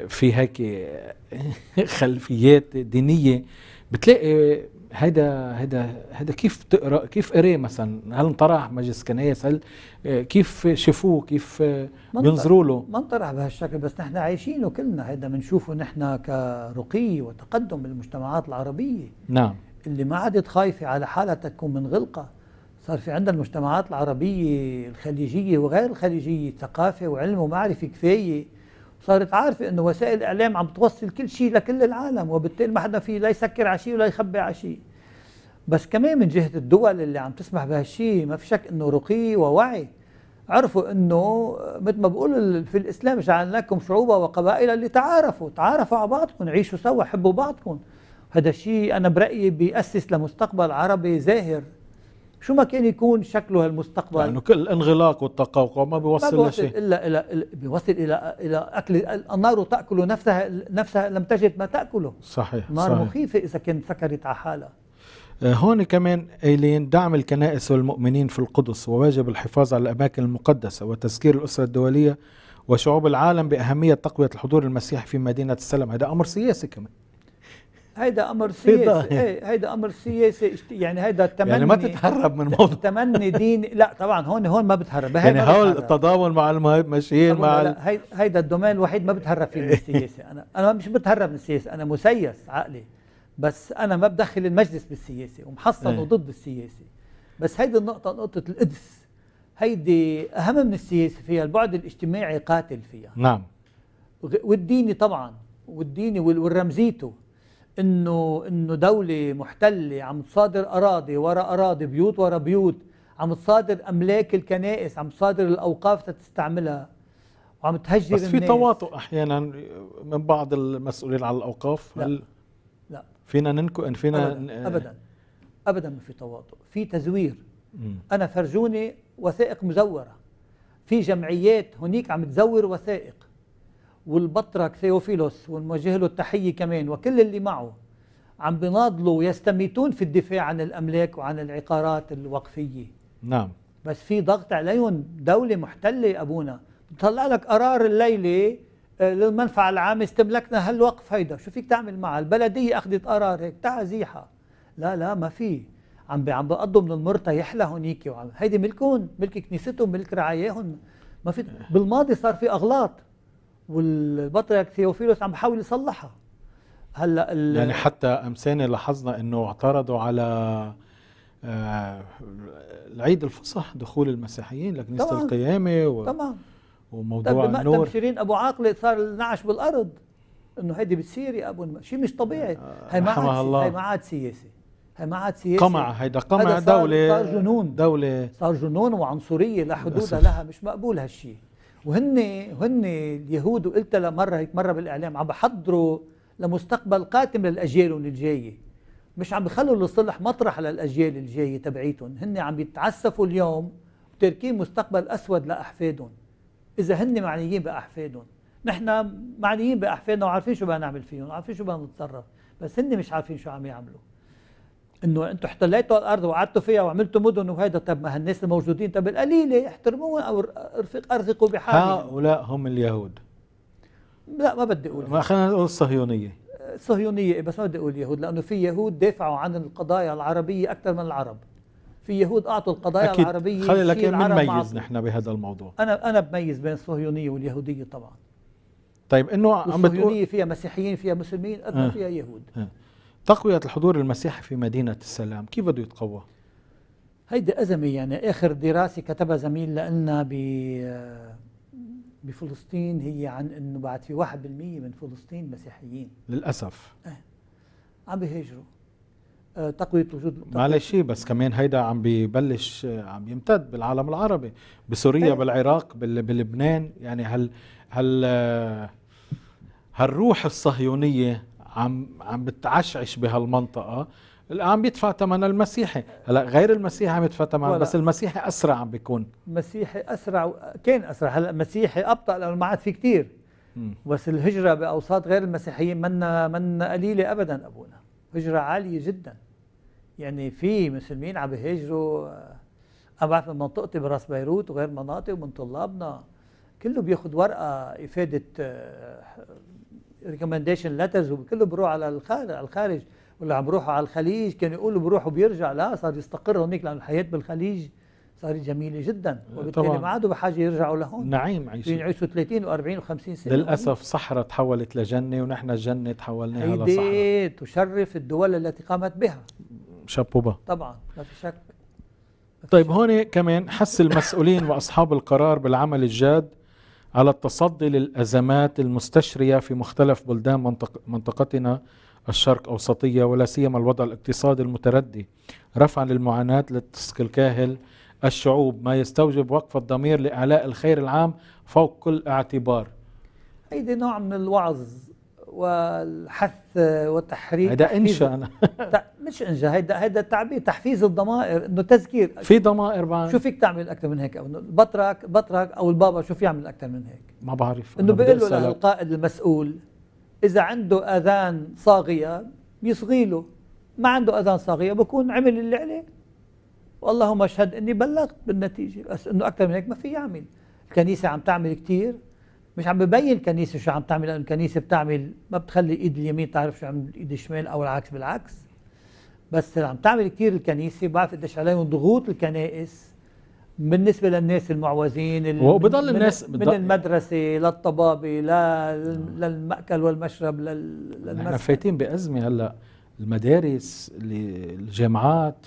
A: في هيك آه، خلفيات دينية بتلاقي هيدا هيدا هيدا كيف تقرا كيف قريه مثلا هل انطرح مجلس كنايس هل كيف شافوه كيف بينظروا له ما
B: انطرح بهالشكل بس نحن عايشينه كلنا هيدا بنشوفه نحن كرقي وتقدم بالمجتمعات العربيه نعم اللي ما عادت خايفة على حالها تكون منغلقة صار في عندنا المجتمعات العربية الخليجية وغير الخليجية ثقافة وعلم ومعرفة كفاية صارت عارفة أنه وسائل الإعلام عم توصل كل شيء لكل العالم وبالتالي ما حدا فيه لا يسكر على شيء ولا يخبي على شيء بس كمان من جهة الدول اللي عم تسمح بهالشيء ما في شك أنه رقي ووعي عرفوا انه مثل ما بقولوا في الاسلام جعلناكم شعوبا وقبائل لتعارفوا، تعارفوا على بعضكم، عيشوا سوا، حبوا بعضكم، هذا الشيء أنا برأيي بيأسس لمستقبل عربي زاهر شو ما كان يكون شكله هالمستقبل لأنه يعني كل الانغلاق والتقوقع ما بيوصل ما لشيء إلا إلى بيوصل إلى إلى أكل النار تأكل نفسها نفسها لم تجد ما تأكله صحيح نار صحيح. مخيفة إذا كانت سكرت على حالها
A: آه، هون كمان قايلين دعم الكنائس والمؤمنين في القدس وواجب الحفاظ على الأماكن المقدسة وتذكير الأسرة الدولية وشعوب العالم بأهمية تقوية الحضور المسيحي في مدينة السلام هذا أمر سياسي كمان
B: هيدا امر سياسي ايه هيدا امر سياسي يعني هيدا التمني يعني ما تتهرب من موضوع تمني ديني لا طبعا هون هون ما بتهرب يعني هول
A: التضامن مع المشيين مع لا
B: هيدا الدومين الوحيد ما بتهرب فيه من السياسه انا انا مش بتهرب من السياسه انا مسيس عقلي بس انا ما بدخل المجلس بالسياسه ومحصن إيه. وضد السياسه بس هيدي النقطه نقطه القدس هيدي اهم من السياسه فيها البعد الاجتماعي قاتل فيها نعم والديني طبعا والديني والرمزيته انه انه دوله محتله عم تصادر اراضي ورا اراضي بيوت ورا بيوت عم تصادر املاك الكنائس عم تصادر الاوقاف تستعملها وعم تهجر بس في تواطؤ
A: احيانا من بعض المسؤولين على الاوقاف لا هل لا فينا ننكو يعني فينا ابدا آه. ابدا,
B: أبداً ما في تواطؤ في تزوير م. انا فرجوني وثائق مزوره في جمعيات هنيك عم تزور وثائق والبطرك ثيوفيلوس ونوجه له التحيه كمان وكل اللي معه عم بيناضلوا ويستميتون في الدفاع عن الاملاك وعن العقارات الوقفيه نعم بس في ضغط عليهم دوله محتله ابونا بتطلع لك قرار الليله آه، للمنفعه العامه استملكنا هالوقف هيدا شو فيك تعمل معها البلديه اخذت قرار هيك تعا زيحه لا لا ما في عم عم بقضوا من المرتيح لهونيك هيدي ملكهم ملك كنيستهم ملك رعاياهم ما في بالماضي صار في اغلاط والبطريرك ثيوفيلوس عم بحاول يصلحها هلا يعني حتى
A: امساني لاحظنا انه اعترضوا على آه، العيد الفصح دخول المسيحيين لكنيسه طبعاً القيامه و طبعا وموضوع طب النور
B: شيرين ابو عاقله صار النعش بالارض انه هيدي بتصير يا ابو شيء مش طبيعي هي ما عاد هي ما عاد سياسه هي ما عاد سياسه قمع هيدا قمع هيدا صار دولة صار
A: جنون دولة
B: صار جنون وعنصرية لحدودها لها مش مقبول هالشيء وهن هن اليهود وقلتها لمره هيك مره بالاعلام عم بحضروا لمستقبل قاتم للاجيال الجايه مش عم بخلوا الصلح مطرح للاجيال الجايه تبعيتهم هن عم يتعسفوا اليوم وتركين مستقبل اسود لاحفادهم اذا هن معنيين باحفادهم نحن معنيين باحفادنا وعارفين شو بدنا نعمل فيهم وعارفين شو بدنا نتصرف بس هن مش عارفين شو عم يعملوا انه انتم احتليتوا الارض وقعدتوا فيها وعملتوا مدن وهيدا طب ما هالناس الموجودين طب القليله احترموها او ارفق ارفقوا بحالهم
A: هؤلاء هم اليهود
B: لا ما بدي اقول ما
A: خلينا نقول الصهيونيه
B: الصهيونيه بس ما بدي اقول يهود لانه في يهود دافعوا عن القضايا العربيه اكثر من العرب في يهود اعطوا القضايا أكيد. العربيه خلي لك بنميز نحن بهذا الموضوع انا انا بميز بين الصهيونيه واليهوديه طبعا
A: طيب انه عم بتقول فيها
B: مسيحيين فيها مسلمين قد ما آه. فيها يهود آه.
A: تقوية الحضور المسيحي في مدينة السلام كيف بده يتقوى؟
B: هيدي أزمة يعني آخر دراسة كتبها زميل لنا ب بفلسطين هي عن انه بعد في 1% من فلسطين مسيحيين
A: للاسف اه
B: عم بيهاجروا آه تقويه وجود معلش
A: بس كمان هيدا عم ببلش عم يمتد بالعالم العربي بسوريا هي. إيه. بالعراق بلبنان يعني هل هل آه، هالروح الصهيونيه عم عم بتعشعش بهالمنطقه عم بيدفع ثمن المسيحي هلا غير المسيحي عم يدفع ثمن بس
B: المسيحي اسرع عم بيكون مسيحي اسرع كان اسرع هلا مسيحي ابطا لانه ما عاد في كثير بس الهجره باوساط غير المسيحيين منا منا قليله ابدا ابونا هجره عاليه جدا يعني في مسلمين عم بيهاجروا انا آه، بعرف من منطقتي براس بيروت وغير مناطق ومن طلابنا كله بياخذ ورقه افاده آه، ريكومنديشن ليترز وكله بروح على الخارج ولا عم بروحوا على الخليج كانوا يقولوا بروح وبيرجع لا صار يستقر هناك لأن الحياة بالخليج صارت جميلة جدا وبالتالي ما عادوا بحاجة يرجعوا لهون
A: نعيم عيشوا يعيشوا
B: 30 و40 و50 سنة للأسف
A: صحراء تحولت لجنة ونحن الجنة تحولناها لصحراء
B: تشرف الدول التي قامت بها شابوبا طبعا لا في شك
A: طيب هون كمان حس المسؤولين واصحاب القرار بالعمل الجاد على التصدي للأزمات المستشرية في مختلف بلدان منطق منطقتنا الشرق أوسطية ولا سيما الوضع الاقتصادي المتردي رفعا للمعاناة للتسك الكاهل الشعوب ما يستوجب وقف الضمير لإعلاء الخير العام فوق كل اعتبار
B: هيدي نوع من الوعظ والحث والتحريك هذا انشا انا مش انشا هيدا هيدا تعبير تحفيز الضمائر انه تذكير في ضمائر بعد شو فيك تعمل اكثر من هيك او بطرك بطرك او البابا شو في يعمل اكثر من هيك ما بعرف انه بيقول له القائد المسؤول اذا عنده اذان صاغيه بيصغي له ما عنده اذان صاغيه بكون عمل اللي عليه واللهم اشهد اني بلغت بالنتيجه بس انه اكثر من هيك ما في يعمل الكنيسه عم تعمل كثير مش عم ببين الكنيسه شو عم تعمل لانه الكنيسه بتعمل ما بتخلي ايد اليمين تعرف شو عم ايد الشمال او العكس بالعكس بس اللي عم تعمل كثير الكنيسه بعرف قديش عليهم ضغوط الكنائس بالنسبه للناس المعوزين وبضل الناس من, من المدرسه للطبابه للمأكل آه. والمشرب للمسكن احنا
A: فايتين بازمه هلا المدارس الجامعات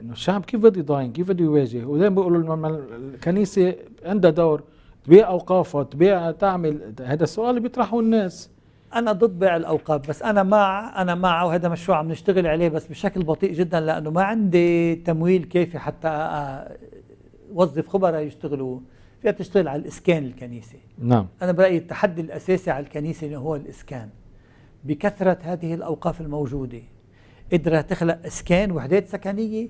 A: انه الشعب كيف بده يضاين كيف بده يواجه ودائما بيقولوا الكنيسه عندها دور تبيع اوقافها تبيع تعمل
B: هذا السؤال اللي بيطرحه الناس انا ضد بيع الاوقاف بس انا مع انا مع وهذا مشروع عم نشتغل عليه بس بشكل بطيء جدا لانه ما عندي تمويل كافي حتى آه، وظف خبراء يشتغلوا فيها تشتغل على الاسكان الكنيسه نعم انا برايي التحدي الاساسي على الكنيسه هو الاسكان بكثره هذه الاوقاف الموجوده قدرة تخلق اسكان وحدات سكنيه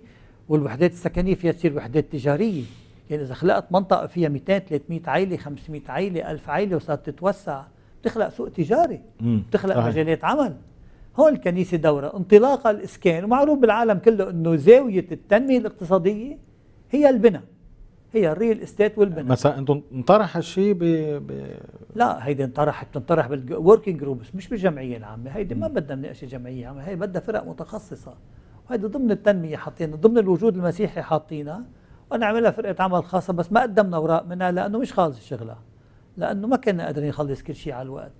B: والوحدات السكنيه فيها تصير وحدات تجاريه يعني إذا خلقت منطقة فيها 200 300 عائلة 500 عائلة 1000 عائلة وصارت تتوسع بتخلق سوق تجاري بتخلق مجالات عمل هون الكنيسة دورة انطلاقة الإسكان ومعروف بالعالم كله أنه زاوية التنمية الاقتصادية هي البنى هي الريل استيت والبنى مثلا انتم انطرح هالشيء ب... ب... لا هيدي انطرح بتنطرح بالوركينج جروبس مش بالجمعيه العامه هيدي ما بدها مناقشه جمعيه عامه هي بدها فرق متخصصه وهيدي ضمن التنميه حاطينها ضمن الوجود المسيحي حاطينها ونعملها فرقه عمل خاصه بس ما قدمنا اوراق منها لانه مش خالص الشغله لانه ما كنا قادرين نخلص كل شيء على الوقت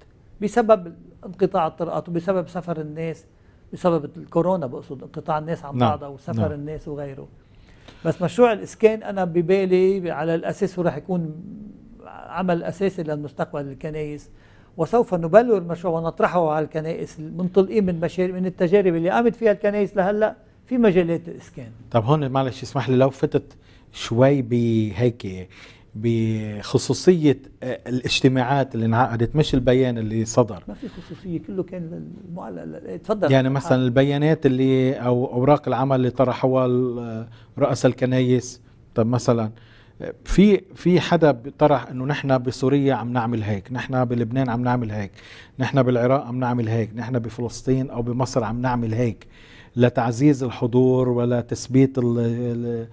B: بسبب انقطاع الطرقات وبسبب سفر الناس بسبب الكورونا بقصد انقطاع الناس عن نعم، بعضها وسفر نعم. الناس وغيره بس مشروع الاسكان انا ببالي على الاساس وراح يكون عمل اساسي للمستقبل الكنائس وسوف نبلور المشروع ونطرحه على الكنائس منطلقين من مشاريع من التجارب اللي قامت فيها الكنائس لهلا في مجالات الاسكان
A: طب هون معلش اسمح لي لو فتت شوي بهيك بخصوصية آه، الاجتماعات اللي انعقدت مش البيان اللي صدر
B: ما في خصوصية كله كان تفضل يعني مثلا
A: البيانات اللي أو أوراق العمل اللي طرحوها آه، رؤساء الكنايس طب مثلا آه، في في حدا طرح انه نحن بسوريا عم نعمل هيك، نحن بلبنان عم نعمل هيك، نحن بالعراق عم نعمل هيك، نحن بفلسطين او بمصر عم نعمل هيك. لتعزيز الحضور ولا تثبيت آه،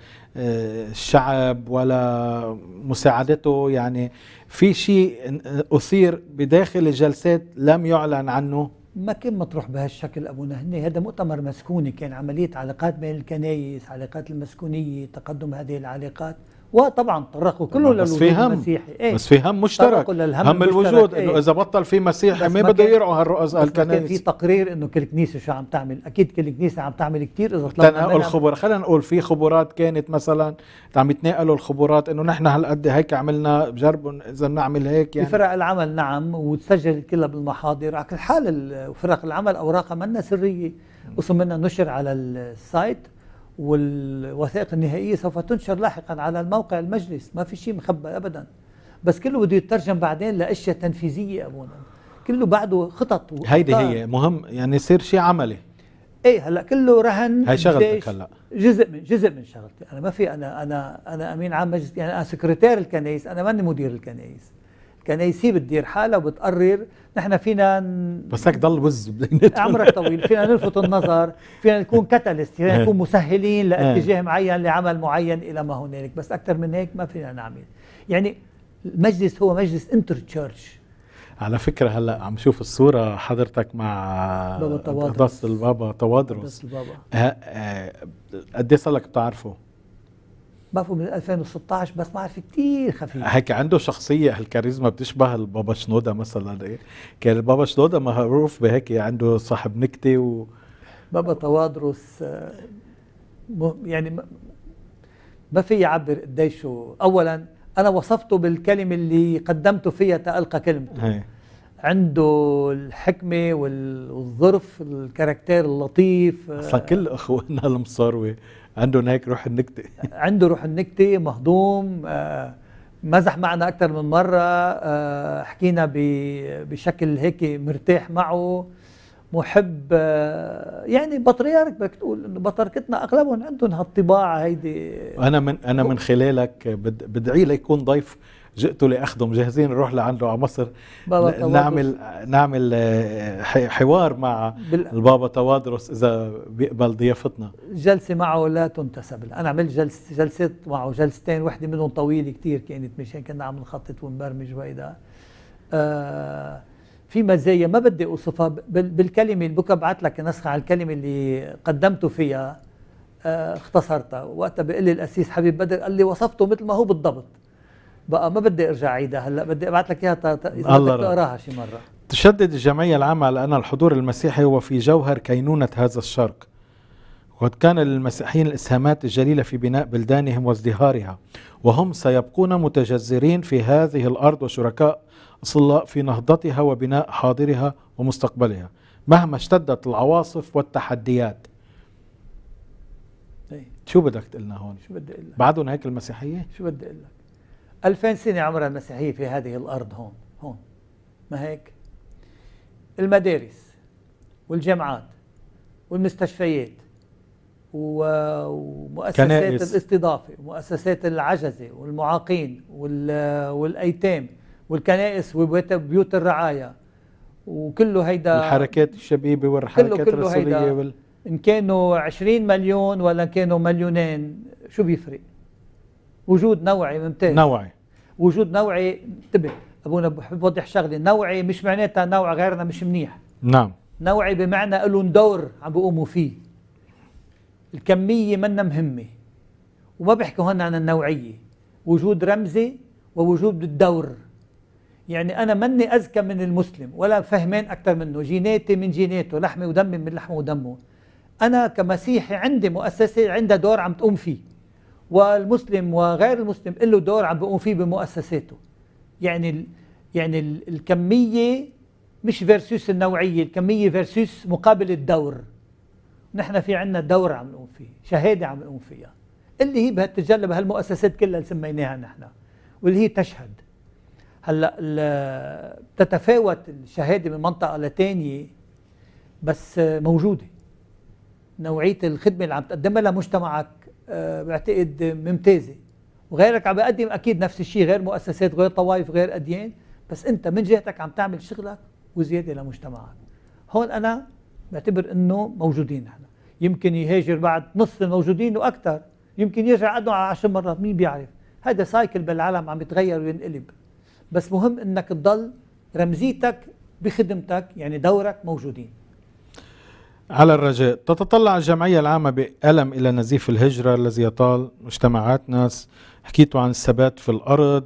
A: الشعب ولا مساعدته يعني في شيء أثير بداخل الجلسات لم يعلن عنه
B: ما كان مطروح بهالشكل ابونا هني هذا مؤتمر مسكوني كان عمليه علاقات بين الكنايس علاقات المسكونيه تقدم هذه العلاقات وطبعا تطرقوا كله بس في هم المسيحي إيه؟ بس في هم مشترك للهم هم الوجود إيه؟ انه اذا
A: بطل في مسيحي يعني ما بده يرعوا هالرؤساء الكنائس كان في
B: تقرير انه كل كنيسه شو عم تعمل اكيد كل كنيسه عم تعمل كثير اذا طلعنا تنقل خبر
A: خلينا نقول في خبرات كانت مثلا
B: عم يتناقلوا الخبرات انه نحن هالقد هيك عملنا بجرب اذا بنعمل هيك يعني فرق العمل نعم وتسجلت كلها بالمحاضر على كل حال فرق العمل اوراقها منا سريه وصمنا نشر على السايت والوثائق النهائية سوف تنشر لاحقا على الموقع المجلس ما في شيء مخبى أبدا بس كله بده يترجم بعدين لأشياء تنفيذية أبونا كله بعده خطط هيدي هي
A: مهم يعني يصير شيء عملي
B: ايه هلا كله رهن هي شغلتك هلا جزء من جزء من شغلتي انا ما في انا انا انا امين عام مجلس يعني انا سكرتير الكنايس انا ماني مدير الكنايس الكنايس هي بتدير حالها وبتقرر نحن فينا ن... بس هيك ضل وز عمرك طويل فينا نلفت النظر فينا نكون كاتاليست فينا نكون مسهلين إيه. لاتجاه معين لعمل معين الى ما هنالك بس اكثر من هيك ما فينا نعمل يعني المجلس هو مجلس انتر تشيرش
A: على فكرة هلا عم شوف الصورة حضرتك مع بابا تواضرس البابا تواضرس البابا آه، آه، قد ايه صار لك بتعرفه؟
B: بفهم من 2016 بس في كتير خفيف هيك
A: عنده شخصيه هالكاريزما بتشبه البابا شنوده مثلا ايه كان البابا شنوده معروف بهيك عنده صاحب نكته و
B: بابا تواضروس آه، يعني ما في يعبر قديش اولا انا وصفته بالكلمه اللي قدمته فيها تألقى كلمته هي. عنده الحكمه والظرف الكاركتير اللطيف آه، اصلا كل اخواننا المصاروي عندهم هيك روح النكته عنده روح النكته مهضوم آه، مزح معنا اكثر من مره آه، حكينا بشكل هيك مرتاح معه محب آه، يعني بطريرك بدك تقول انه بطركتنا اغلبهم عندهم هالطباعه هيدي
A: انا من انا من خلالك بدعي ليكون ضيف جئت لاخدم جاهزين نروح لعنده على مصر بابا نعمل نعمل آه، حوار مع بال... البابا توادرس اذا بيقبل ضيافتنا
B: جلسه معه لا تنتسب انا عملت جلسه جلسه معه جلستين وحده منهم طويله كثير كانت مشان كنا عم نخطط ونبرمج وهيدا آه في مزايا ما بدي اوصفها بالكلمه اللي بكره ببعث لك نسخه على الكلمه اللي قدمته فيها آه، اختصرتها وقتها بيقول لي الاسيس حبيب بدر قال لي وصفته مثل ما هو بالضبط بقى ما بدي ارجع عيدها هلا بدي ابعث لك اياها اذا بدك تقراها شي مره
A: تشدد الجمعيه العامه على ان الحضور المسيحي هو في جوهر كينونه هذا الشرق وقد كان للمسيحيين الاسهامات الجليله في بناء بلدانهم وازدهارها وهم سيبقون متجذرين في هذه الارض وشركاء اصلاء في نهضتها وبناء حاضرها ومستقبلها مهما اشتدت العواصف
B: والتحديات إيه. شو بدك تقلنا هون شو بدي اقول بعدهم هيك المسيحيه شو بدي اقول لك 2000 سنة عمرها المسيحية في هذه الأرض هون هون ما هيك المدارس والجامعات والمستشفيات ومؤسسات كنائس. الاستضافة ومؤسسات العجزة والمعاقين والأيتام والكنائس وبيوت الرعايا وكله هيدا الحركات
A: الشبيبة والحركات كله كله الرسولية وال...
B: إن كانوا 20 مليون ولا كانوا مليونين شو بيفرق وجود نوعي ممتاز نوعي وجود نوعي انتبه ابونا بحب اوضح شغله نوعي مش معناتها نوع غيرنا مش منيح نعم نوعي بمعنى له دور عم بيقوموا فيه الكميه منا مهمه وما بحكي هون عن النوعيه وجود رمزي ووجود الدور يعني انا مني اذكى من المسلم ولا فهمان اكثر منه جيناتي من جيناته لحمي ودمي من لحمه ودمه انا كمسيحي عندي مؤسسه عندها دور عم تقوم فيه والمسلم وغير المسلم له دور عم بيقوم فيه بمؤسساته يعني ال يعني ال الكمية مش فيرسوس النوعية الكمية فيرسوس مقابل الدور نحن في عنا دور عم نقوم فيه شهادة عم نقوم فيها اللي هي بهالتجلى بهالمؤسسات كلها اللي سميناها نحن واللي هي تشهد هلا تتفاوت الشهاده من منطقه لثانيه بس موجوده نوعيه الخدمه اللي عم تقدمها لمجتمعات بعتقد آه، ممتازه وغيرك عم بقدم اكيد نفس الشيء غير مؤسسات غير طوائف غير اديان بس انت من جهتك عم تعمل شغلك وزياده لمجتمعك هون انا بعتبر انه موجودين نحن يمكن يهاجر بعد نص الموجودين واكثر يمكن يرجع عدهم على 10 مرات مين بيعرف هذا سايكل بالعالم عم يتغير وينقلب بس مهم انك تضل رمزيتك بخدمتك يعني دورك موجودين
A: على الرجاء تتطلع الجمعية العامة بألم إلى نزيف الهجرة الذي يطال مجتمعات ناس حكيتوا عن الثبات في الأرض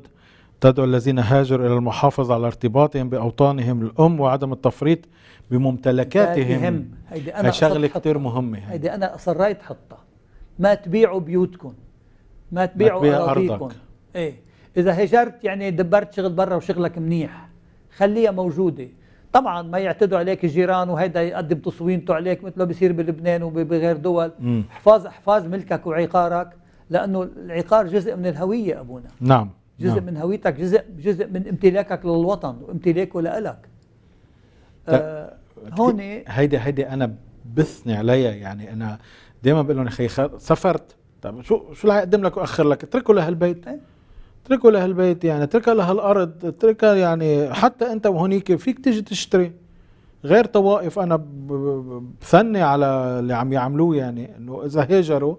A: تدعو الذين هاجروا إلى المحافظة على ارتباطهم بأوطانهم الأم وعدم التفريط بممتلكاتهم هيدي شغلة كتير مهمة هيدي
B: أنا أصريت حطها ما تبيعوا بيوتكم ما تبيعوا ما تبيع أراضيكم إيه إذا هجرت يعني دبرت شغل برا وشغلك منيح خليها موجودة طبعا ما يعتدوا عليك الجيران وهيدا يقدم تصوينته عليك مثل ما بيصير بلبنان وبغير دول احفظ حفاظ حفاظ ملكك وعقارك لانه العقار جزء من الهويه ابونا نعم جزء نعم. من هويتك جزء جزء من امتلاكك للوطن وامتلاكه لإلك آه هون
A: هيدي هيدي انا بثني عليها يعني انا دائما بقول لهم يا اخي سافرت طب شو شو اللي اقدم لك واخر لك اتركه لهالبيت إيه. اتركوا لها البيت يعني اتركها لها الارض اتركها يعني حتى انت وهونيك فيك تيجي تشتري غير طوائف انا بثني على اللي عم يعملوه يعني انه اذا هاجروا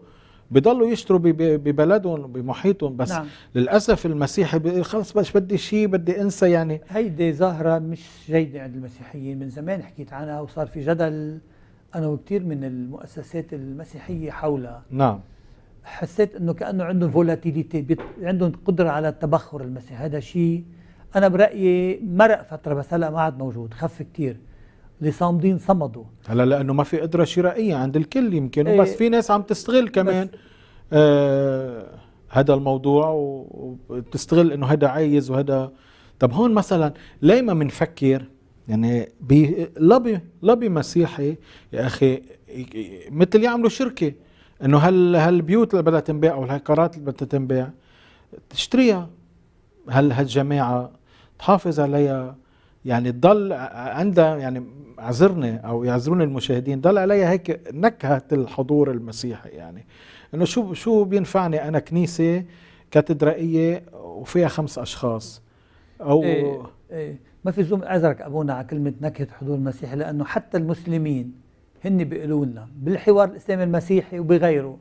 A: بضلوا يشتروا ببلدهم
B: بمحيطهم بس نعم. للاسف المسيحي خلص بس بدي شيء بدي انسى يعني هيدي ظاهره مش جيده عند المسيحيين من زمان حكيت عنها وصار في جدل انا وكثير من المؤسسات المسيحيه حولها نعم حسيت انه كانه عندهم فولاتيليتي عندهم قدره على التبخر المسي هذا شيء انا برايي مرق فتره بس هلا ما عاد موجود خف كثير اللي صامدين صمدوا
A: هلا لانه ما في قدره شرائيه عند الكل يمكن إيه. بس في ناس عم
B: تستغل كمان
A: آه هذا الموضوع وبتستغل انه هذا عايز وهذا طب هون مثلا ليه ما بنفكر يعني بي لبي لبي مسيحي يا اخي مثل يعملوا شركه انه هل هالبيوت اللي بدها تنباع او الهكرات اللي بدها تنباع تشتريها هل هالجماعه تحافظ عليها يعني تضل عندها يعني اعذرني او يعذروني المشاهدين ضل عليها هيك نكهه الحضور المسيحي يعني انه شو شو بينفعني انا كنيسه
B: كاتدرائيه وفيها خمس اشخاص او إيه إيه ما في زوم اعذرك ابونا على كلمه نكهه حضور المسيحي لانه حتى المسلمين هن بيقولوا لنا بالحوار الاسلامي المسيحي وبغيره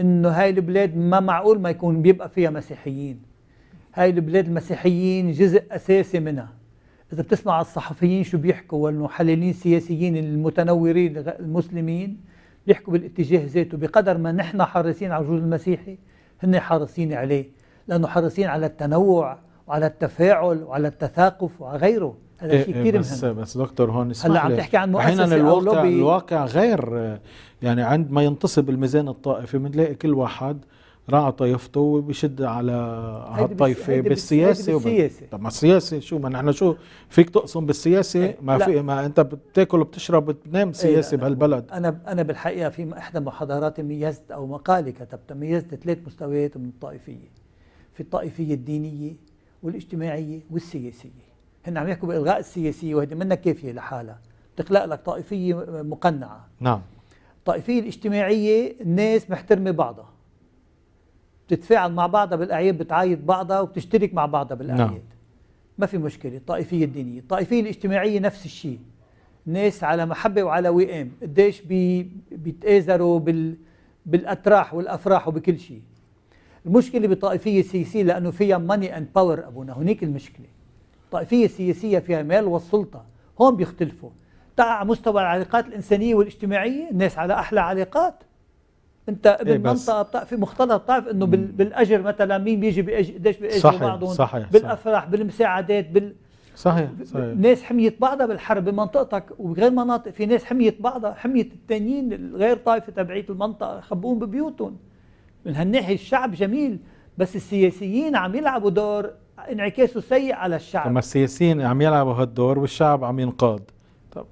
B: انه هاي البلاد ما معقول ما يكون بيبقى فيها مسيحيين هاي البلاد المسيحيين جزء اساسي منها اذا بتسمع الصحفيين شو بيحكوا والمحللين السياسيين المتنورين المسلمين بيحكوا بالاتجاه ذاته بقدر ما نحن حريصين على وجود المسيحي هن حريصين عليه لانه حريصين على التنوع وعلى التفاعل وعلى التثاقف وعلى غيره هذا إيه شيء كثير بس مهم
A: بس دكتور هون هلا عم تحكي عن مؤسسه الواقع الواقع غير يعني عندما ينتصب الميزان الطائفي بنلاقي كل واحد راعى طائفته وبشد على على الطائفه بالسياسه بالسياسه طب ما السياسه شو ما نحن شو فيك تقسم بالسياسه إيه، ما لا. في ما انت بتاكل وبتشرب وبتنام إيه، سياسه بهالبلد
B: انا انا بالحقيقه في احدى محاضراتي ميزت او مقالي كتبت ميزت ثلاث مستويات من الطائفيه في الطائفيه الدينيه والاجتماعيه والسياسيه هن عم يحكوا بالغاء السياسيه وهذه منها كافيه لحالها بتخلق لك طائفيه مقنعه نعم الطائفيه الاجتماعيه الناس محترمه بعضها بتتفاعل مع بعضها بالاعياد بتعايد بعضها وبتشترك مع بعضها بالاعياد نعم. ما في مشكله الطائفيه الدينيه الطائفيه الاجتماعيه نفس الشيء ناس على محبه وعلى وئام قديش بي بيتآزروا بال بالاتراح والافراح وبكل شيء المشكله بالطائفيه السياسيه لانه فيها ماني اند باور ابونا هنيك المشكله الطائفية السياسية فيها مال والسلطة هون بيختلفوا على مستوى العلاقات الإنسانية والاجتماعية الناس على أحلى علاقات انت ابن إيه منطقه بتعرف مختلط بتعرف انه مم. بالاجر مثلا مين بيجي قديش بيأجروا بعضهم صحيح بالافراح صحيح بالمساعدات بال صحيح صحيح ناس حميت بعضها بالحرب بمنطقتك وبغير مناطق في ناس حميت بعضها حميت التانيين الغير طائفه تبعيه المنطقه خبوهم ببيوتهم من هالناحيه الشعب جميل بس السياسيين عم يلعبوا دور انعكاسه سيء على الشعب لما
A: السياسيين عم يلعبوا هالدور والشعب عم ينقاد
B: طب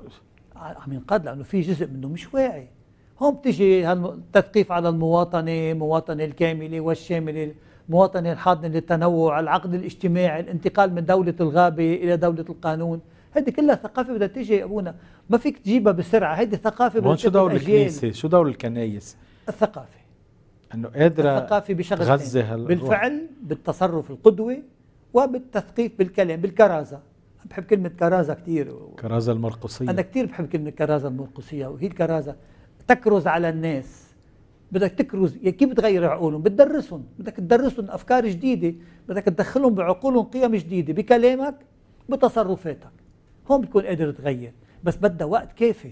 B: عم ينقاد لانه في جزء منه مش واعي هون بتجي التثقيف على المواطنه المواطنه الكامله والشامله المواطنه الحاضنه للتنوع العقد الاجتماعي الانتقال من دوله الغابه الى دوله القانون هيدي كلها ثقافه بدها تيجي ابونا ما فيك تجيبها بسرعه هيدي ثقافه بدها شو دور الكنيسه
A: شو دور الكنايس الثقافه انه قادره الثقافه بشغلتين غزه بالفعل
B: بالتصرف القدوي وبالتثقيف بالكلام بالكرازه بحب كلمه كرازه كثير
A: كرازه المرقصيه انا
B: كثير بحب كلمه كرازه المرقصيه وهي الكرازه تكرز على الناس بدك تكرز يعني كيف بتغير عقولهم بتدرسهم بدك تدرسهم افكار جديده بدك تدخلهم بعقولهم قيم جديده بكلامك بتصرفاتك هون بتكون قادر تغير بس بدها وقت كافي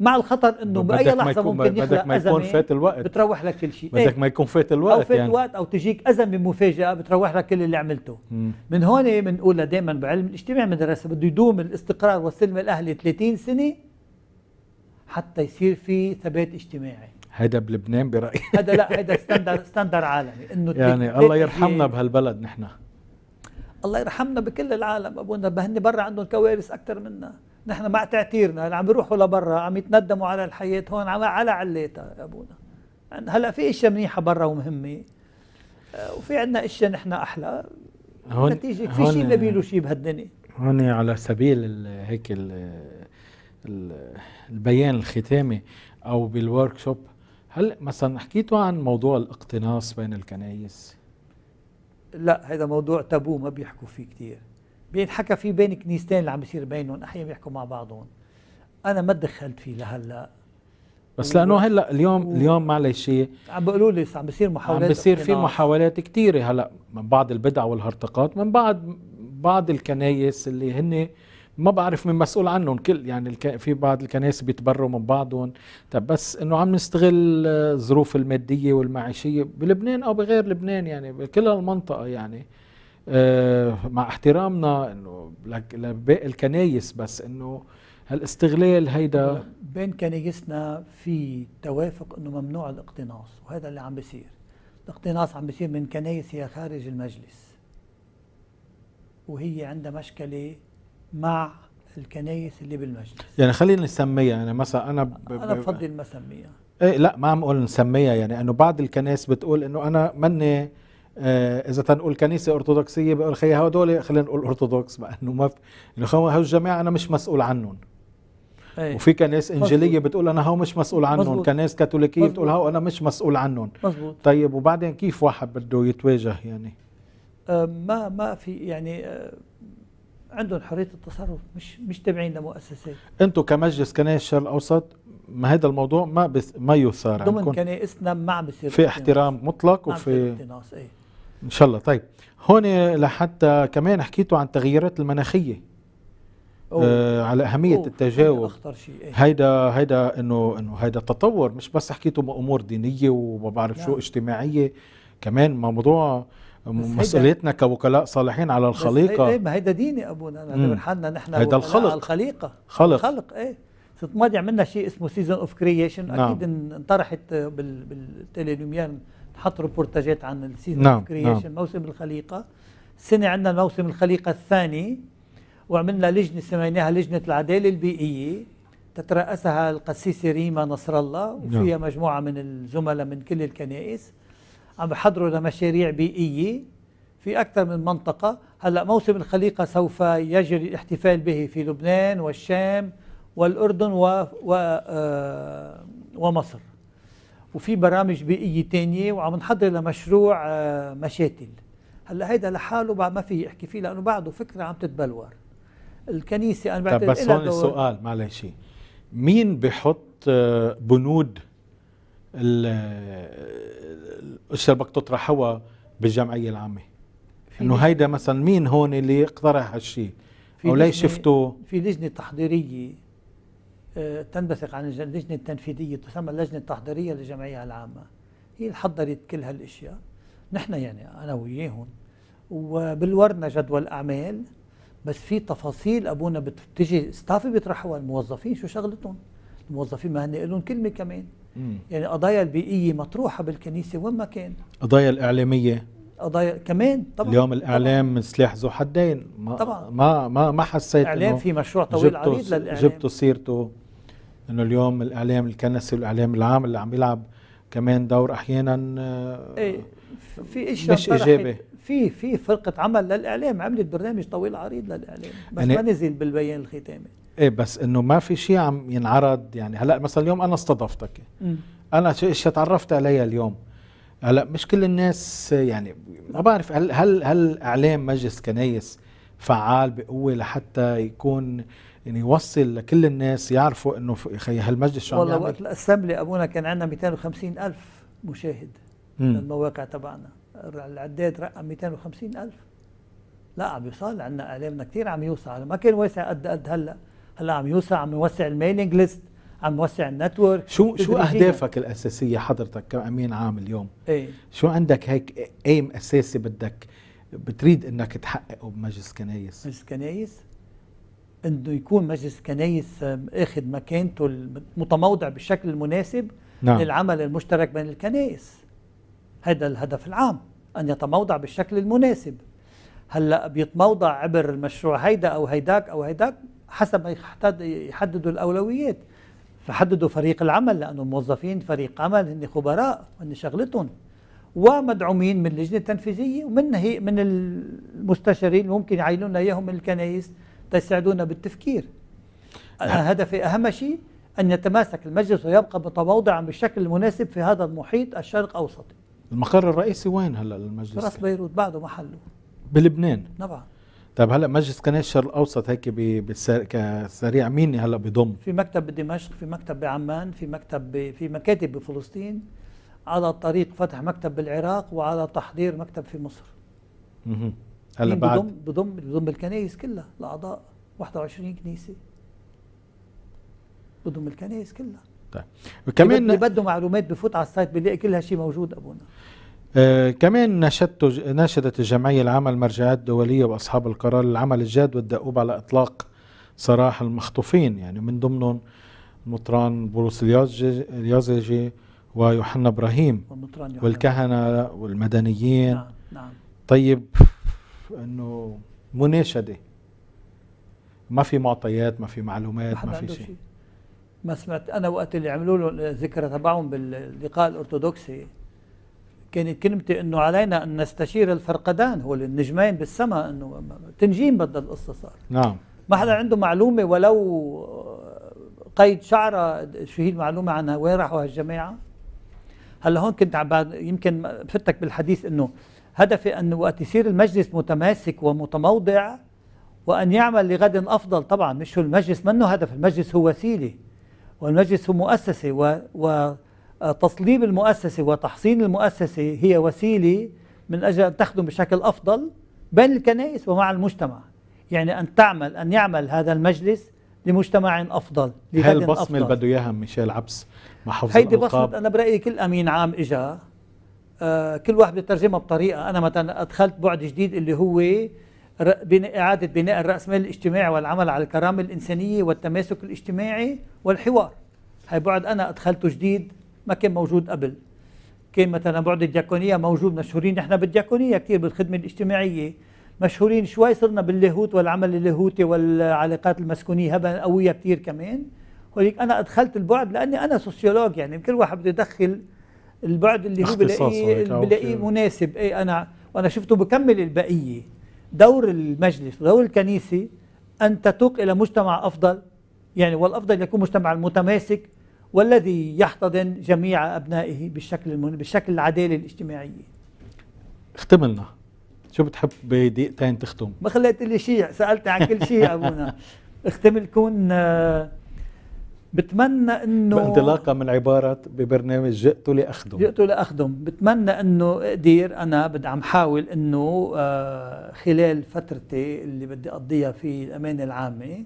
B: مع الخطر انه باي لحظه ممكن يخلق بدك ما يكون فات الوقت بتروح لك كل شيء بدك
A: ما يكون فات إيه، الوقت او فات يعني. الوقت
B: او تجيك ازمه مفاجاه بتروح لك كل اللي عملته مم. من هون بنقولها دائما بعلم الاجتماع مدرسه بده يدوم الاستقرار والسلم الاهلي 30 سنه حتى يصير في ثبات اجتماعي
A: هيدا بلبنان برايي
B: هذا لا هيدا ستاندر ستاندر عالمي انه يعني الله يرحمنا
A: بهالبلد نحن
B: الله يرحمنا بكل العالم ابونا هن برا عندهم كوارث اكثر منا نحن مع تعتيرنا اللي عم بيروحوا لبرا عم يتندموا على الحياة هون عم على علاتها يا أبونا يعني هلا في اشياء منيحة برا ومهمة آه، وفي عندنا اشياء نحن احلى هون نتيجة في شيء ما بيلو شيء بهالدنيا
A: هون على سبيل هيك البيان الختامي او بالورك شوب هل مثلا حكيتوا عن موضوع الاقتناص بين الكنائس؟
B: لا هذا موضوع تابو ما بيحكوا فيه كثير بينحكى في بين كنيستين اللي عم بيصير بينهم احيانا بيحكوا مع بعضهم انا ما تدخلت فيه لهلا
A: بس لانه هلا اليوم و... اليوم معلش
B: عم بيقولوا لي عم بيصير محاولات عم بيصير في
A: محاولات كثيره هلا من بعض البدع والهرطقات من بعض بعض الكنايس اللي هن ما بعرف من مسؤول عنهم كل يعني الك... في بعض الكنائس بيتبروا من بعضهم طب بس انه عم نستغل الظروف الماديه والمعيشيه بلبنان او بغير لبنان يعني بكل المنطقه يعني آه، مع احترامنا انه لباقي الكنايس بس انه هالاستغلال هيدا
B: بين كنايسنا في توافق انه ممنوع الاقتناص وهذا اللي عم بيصير الاقتناص عم بيصير من كنايس هي خارج المجلس وهي عندها مشكله مع الكنايس اللي بالمجلس
A: يعني خلينا نسميها يعني مثلا انا ب... انا بفضل ما اسميها ايه لا ما عم اقول نسميها يعني انه بعض الكنائس بتقول انه انا مني آه، اذا تنقول كنيسه ارثوذكسيه بقول خي هدول خلينا نقول ارثوذكس مع انه ما انه هو الجماعه انا مش مسؤول عنهم أيه. وفي كنايس انجيليه بتقول انا هاو مش مسؤول عنهم كنايس كاثوليكيه مزبوط. بتقول هاو انا مش مسؤول عنهم مزبوط. طيب وبعدين كيف واحد بده يتواجه يعني
B: آه، ما ما في يعني آه، عندهم حريه التصرف مش مش تابعين لمؤسسات
A: انتم كمجلس كنايس الشرق الاوسط ما هذا الموضوع ما بس ما يثار ضمن
B: كنائسنا ما عم بيصير في احترام
A: مطلق وفي
B: ايه.
A: ان شاء الله طيب هون لحتى كمان حكيتوا عن التغيرات المناخيه
B: آه على اهميه أوه. التجاوب اخطر شيء إيه؟ هيدا
A: هيدا انه انه هيدا التطور مش بس حكيتوا امور دينيه وما بعرف يعني. شو نعم. اجتماعيه كمان موضوع مسؤوليتنا كوكلاء صالحين على الخليقه إيه،, ايه ما
B: هيدا ديني ابونا نحن نحن هيدا الخلق على الخليقه خلق الخلق ايه ست ماضي عملنا شيء اسمه سيزون اوف كرييشن اكيد نعم. انطرحت بالتيليوميان حط ريبورتاجات عن السيزون نعم كرييشن نعم. موسم الخليقه السنه عندنا الموسم الخليقه الثاني وعملنا لجنه سميناها لجنه العداله البيئيه تترأسها القسيسه ريما نصر الله وفيها نعم. مجموعه من الزملاء من كل الكنائس عم بحضروا لمشاريع بيئيه في اكثر من منطقه هلا موسم الخليقه سوف يجري الاحتفال به في لبنان والشام والاردن و, و... آه، ومصر وفي برامج بيئية تانية وعم نحضر لمشروع آه، مشاتل هلا هيدا لحاله بعد ما في يحكي فيه لانه بعده فكره عم تتبلور الكنيسه انا بعتقد بس هون السؤال
A: معلش مين بحط آه، بنود آه، الاشياء اللي بدك تطرحوها بالجمعيه العامه انه هيدا مثلا مين هون اللي اقترح هالشيء او ليش شفته
B: في لجنه تحضيريه تنبثق عن اللجنة التنفيذية تسمى اللجنة التحضيرية للجمعية العامة هي اللي حضرت كل هالاشياء نحن يعني انا وياهم وبالورنا جدول اعمال بس في تفاصيل ابونا بتجي ستافي بيطرحوها الموظفين شو شغلتهم الموظفين ما هن لهم كلمه كمان مم. يعني قضايا البيئيه مطروحه بالكنيسه وين ما كان
A: قضايا الاعلاميه
B: قضايا كمان طبعا اليوم
A: الاعلام طبعًا سلاح ذو حدين ما طبعا ما ما ما حسيت الاعلام في مشروع طويل عريض للاعلام جبتوا سيرته انه اليوم الاعلام الكنسي والاعلام العام اللي عم يلعب كمان دور احيانا آه،
B: ايه في اشياء مش ايجابي في في فرقه عمل للاعلام عملت برنامج طويل عريض للاعلام بس يعني ما نزل بالبيان الختامي
A: ايه بس انه ما في شيء عم ينعرض يعني هلا مثلا اليوم انا استضفتك انا اشياء تعرفت عليها اليوم هلا مش كل الناس يعني ما بعرف هل هل هل اعلام مجلس كنايس فعال بقوه لحتى يكون يعني يوصل لكل الناس يعرفوا انه خي هالمجلس شو عم والله وقت
B: الاسمبلي ابونا كان عندنا 250 الف مشاهد من المواقع تبعنا العداد رقم 250 الف لا عم يوصل عندنا اعلامنا كثير عم يوسع ما كان واسع قد قد هلا هلا عم يوسع عم يوسع الميلينج ليست عم نوسع النتورك شو شو اهدافك
A: الاساسيه حضرتك كامين عام اليوم؟ ايه شو عندك هيك ايم اساسي بدك بتريد انك تحققه بمجلس كنايس؟
B: مجلس كنايس؟ انه يكون مجلس كنايس اخذ مكانته المتموضع بالشكل المناسب نعم. للعمل المشترك بين الكنائس هذا الهدف العام ان يتموضع بالشكل المناسب هلا بيتموضع عبر المشروع هيدا او هيداك او هيداك حسب ما يحددوا الاولويات فحددوا فريق العمل لأنه الموظفين فريق عمل هن خبراء هن شغلتهم ومدعومين من اللجنة التنفيذية ومن هي من المستشارين ممكن يعينونا إياهم من الكنائس تساعدونا بالتفكير هدفي أهم شيء أن يتماسك المجلس ويبقى متواضعا بالشكل المناسب في هذا المحيط الشرق أوسطي
A: المقر الرئيسي وين هلا المجلس؟ راس
B: بيروت بعده محله بلبنان طبعا نعم.
A: طيب هلا مجلس قناه الشرق الاوسط هيك كسريع مين هلا بضم؟
B: في مكتب بدمشق، في مكتب بعمان، في مكتب ب... في مكاتب بفلسطين على طريق فتح مكتب بالعراق وعلى تحضير مكتب في مصر.
A: اها هلا بعد بضم
B: بضم بضم الكنائس كلها الاعضاء 21 كنيسه بضم الكنائس كلها
A: طيب وكمان اللي بده
B: معلومات بفوت على السايت بيلاقي كل هالشيء موجود ابونا
A: آه كمان نشدت ناشدت الجمعية العامة المرجعات الدولية وأصحاب القرار للعمل الجاد والدؤوب على إطلاق سراح المخطوفين يعني من ضمنهم مطران بولس اليازجي ويوحنا إبراهيم والكهنة والمدنيين نعم. نعم. طيب انه مناشده ما في معطيات ما في معلومات ما في شيء
B: ما سمعت انا وقت اللي عملوا له ذكرى تبعهم باللقاء الارثوذكسي كانت كلمتي انه علينا ان نستشير الفرقدان هو النجمين بالسماء انه تنجيم بدها القصه صار نعم ما حدا عنده معلومه ولو قيد شعره شو هي المعلومه عنها وين راحوا هالجماعه هلا هون كنت عم يمكن فتك بالحديث انه هدفي انه وقت يصير المجلس متماسك ومتموضع وان يعمل لغد افضل طبعا مش هو المجلس منه هدف المجلس هو وسيله والمجلس هو مؤسسه و, و تصليب المؤسسة وتحصين المؤسسة هي وسيلة من أجل أن تخدم بشكل أفضل بين الكنائس ومع المجتمع يعني أن تعمل أن يعمل هذا المجلس لمجتمع أفضل هاي البصمة اللي بده
A: إياها ميشيل عبس محافظ هيدي بصمة أنا
B: برأيي كل أمين عام إجا آه، كل واحد بترجمها بطريقة أنا مثلا أدخلت بعد جديد اللي هو إعادة بناء الرأسمال الاجتماعي والعمل على الكرامة الإنسانية والتماسك الاجتماعي والحوار هاي بعد أنا أدخلته جديد ما كان موجود قبل كان مثلا بعد الدياكونيه موجود مشهورين نحن بالدياكونيه كثير بالخدمه الاجتماعيه مشهورين شوي صرنا باللاهوت والعمل اللاهوتي والعلاقات المسكونيه هبه قويه كثير كمان وليك انا ادخلت البعد لاني انا سوسيولوج يعني كل واحد بده يدخل البعد اللي هو بلاقيه بلاقيه مناسب اي انا وانا شفته بكمل البقيه دور المجلس دور الكنيسه ان تتوق الى مجتمع افضل يعني والافضل يكون مجتمع متماسك والذي يحتضن جميع أبنائه بالشكل المن... بالشكل العدالة الاجتماعية اختم
A: لنا شو بتحب بدقيقتين تختم
B: ما خليت لي شيء سألت عن كل شيء أبونا اختم لكم آه، بتمنى انه بانطلاقا
A: من عباره ببرنامج جئت لاخدم
B: جئت لاخدم بتمنى انه اقدر انا بدي عم حاول انه آه، خلال فترتي اللي بدي اقضيها في الامانه العامه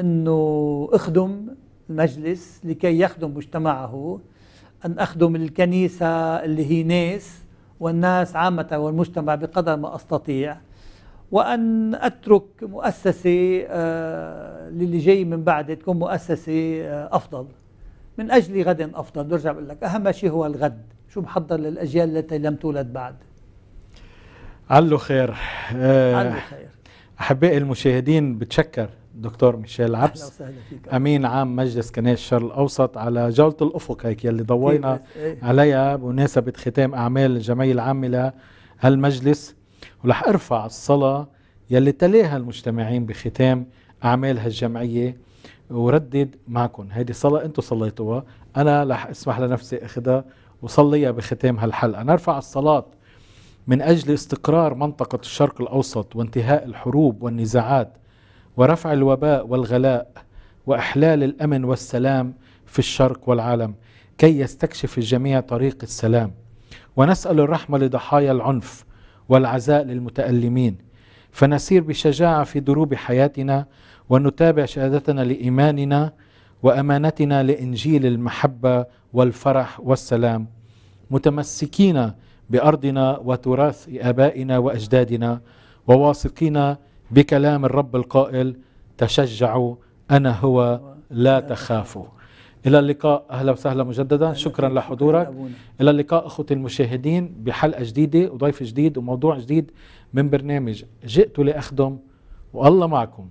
B: انه اخدم المجلس لكي يخدم مجتمعه أن أخدم الكنيسة اللي هي ناس والناس عامة والمجتمع بقدر ما أستطيع وأن أترك مؤسسة آه، للي جاي من بعدي تكون مؤسسة آه، أفضل من أجل غد أفضل برجع بقول لك أهم شيء هو الغد شو محضر للأجيال التي لم تولد بعد
A: علو خير أه علو خير أحبائي المشاهدين بتشكر دكتور ميشيل عبس امين عام مجلس كنائس الشرق الاوسط على جوله الافق هيك يلي ضوينا إيه. عليها بمناسبه ختام اعمال الجمعيه العامه لهالمجلس ورح ارفع الصلاه يلي تلاها المجتمعين بختام اعمال هالجمعيه وردد معكم هيدي صلاه انتم صليتوها انا رح اسمح لنفسي اخذها وصليها بختام هالحلقه نرفع الصلاه من اجل استقرار منطقه الشرق الاوسط وانتهاء الحروب والنزاعات ورفع الوباء والغلاء واحلال الامن والسلام في الشرق والعالم كي يستكشف الجميع طريق السلام ونسال الرحمه لضحايا العنف والعزاء للمتالمين فنسير بشجاعه في دروب حياتنا ونتابع شهادتنا لايماننا وامانتنا لانجيل المحبه والفرح والسلام متمسكين بارضنا وتراث ابائنا واجدادنا وواثقين بكلام الرب القائل تشجعوا أنا هو لا تخافوا إلى اللقاء أهلا وسهلا مجددا شكرا لحضورك إلى اللقاء أخوتي المشاهدين بحلقة جديدة وضيف جديد وموضوع جديد من برنامج جئت لأخدم والله معكم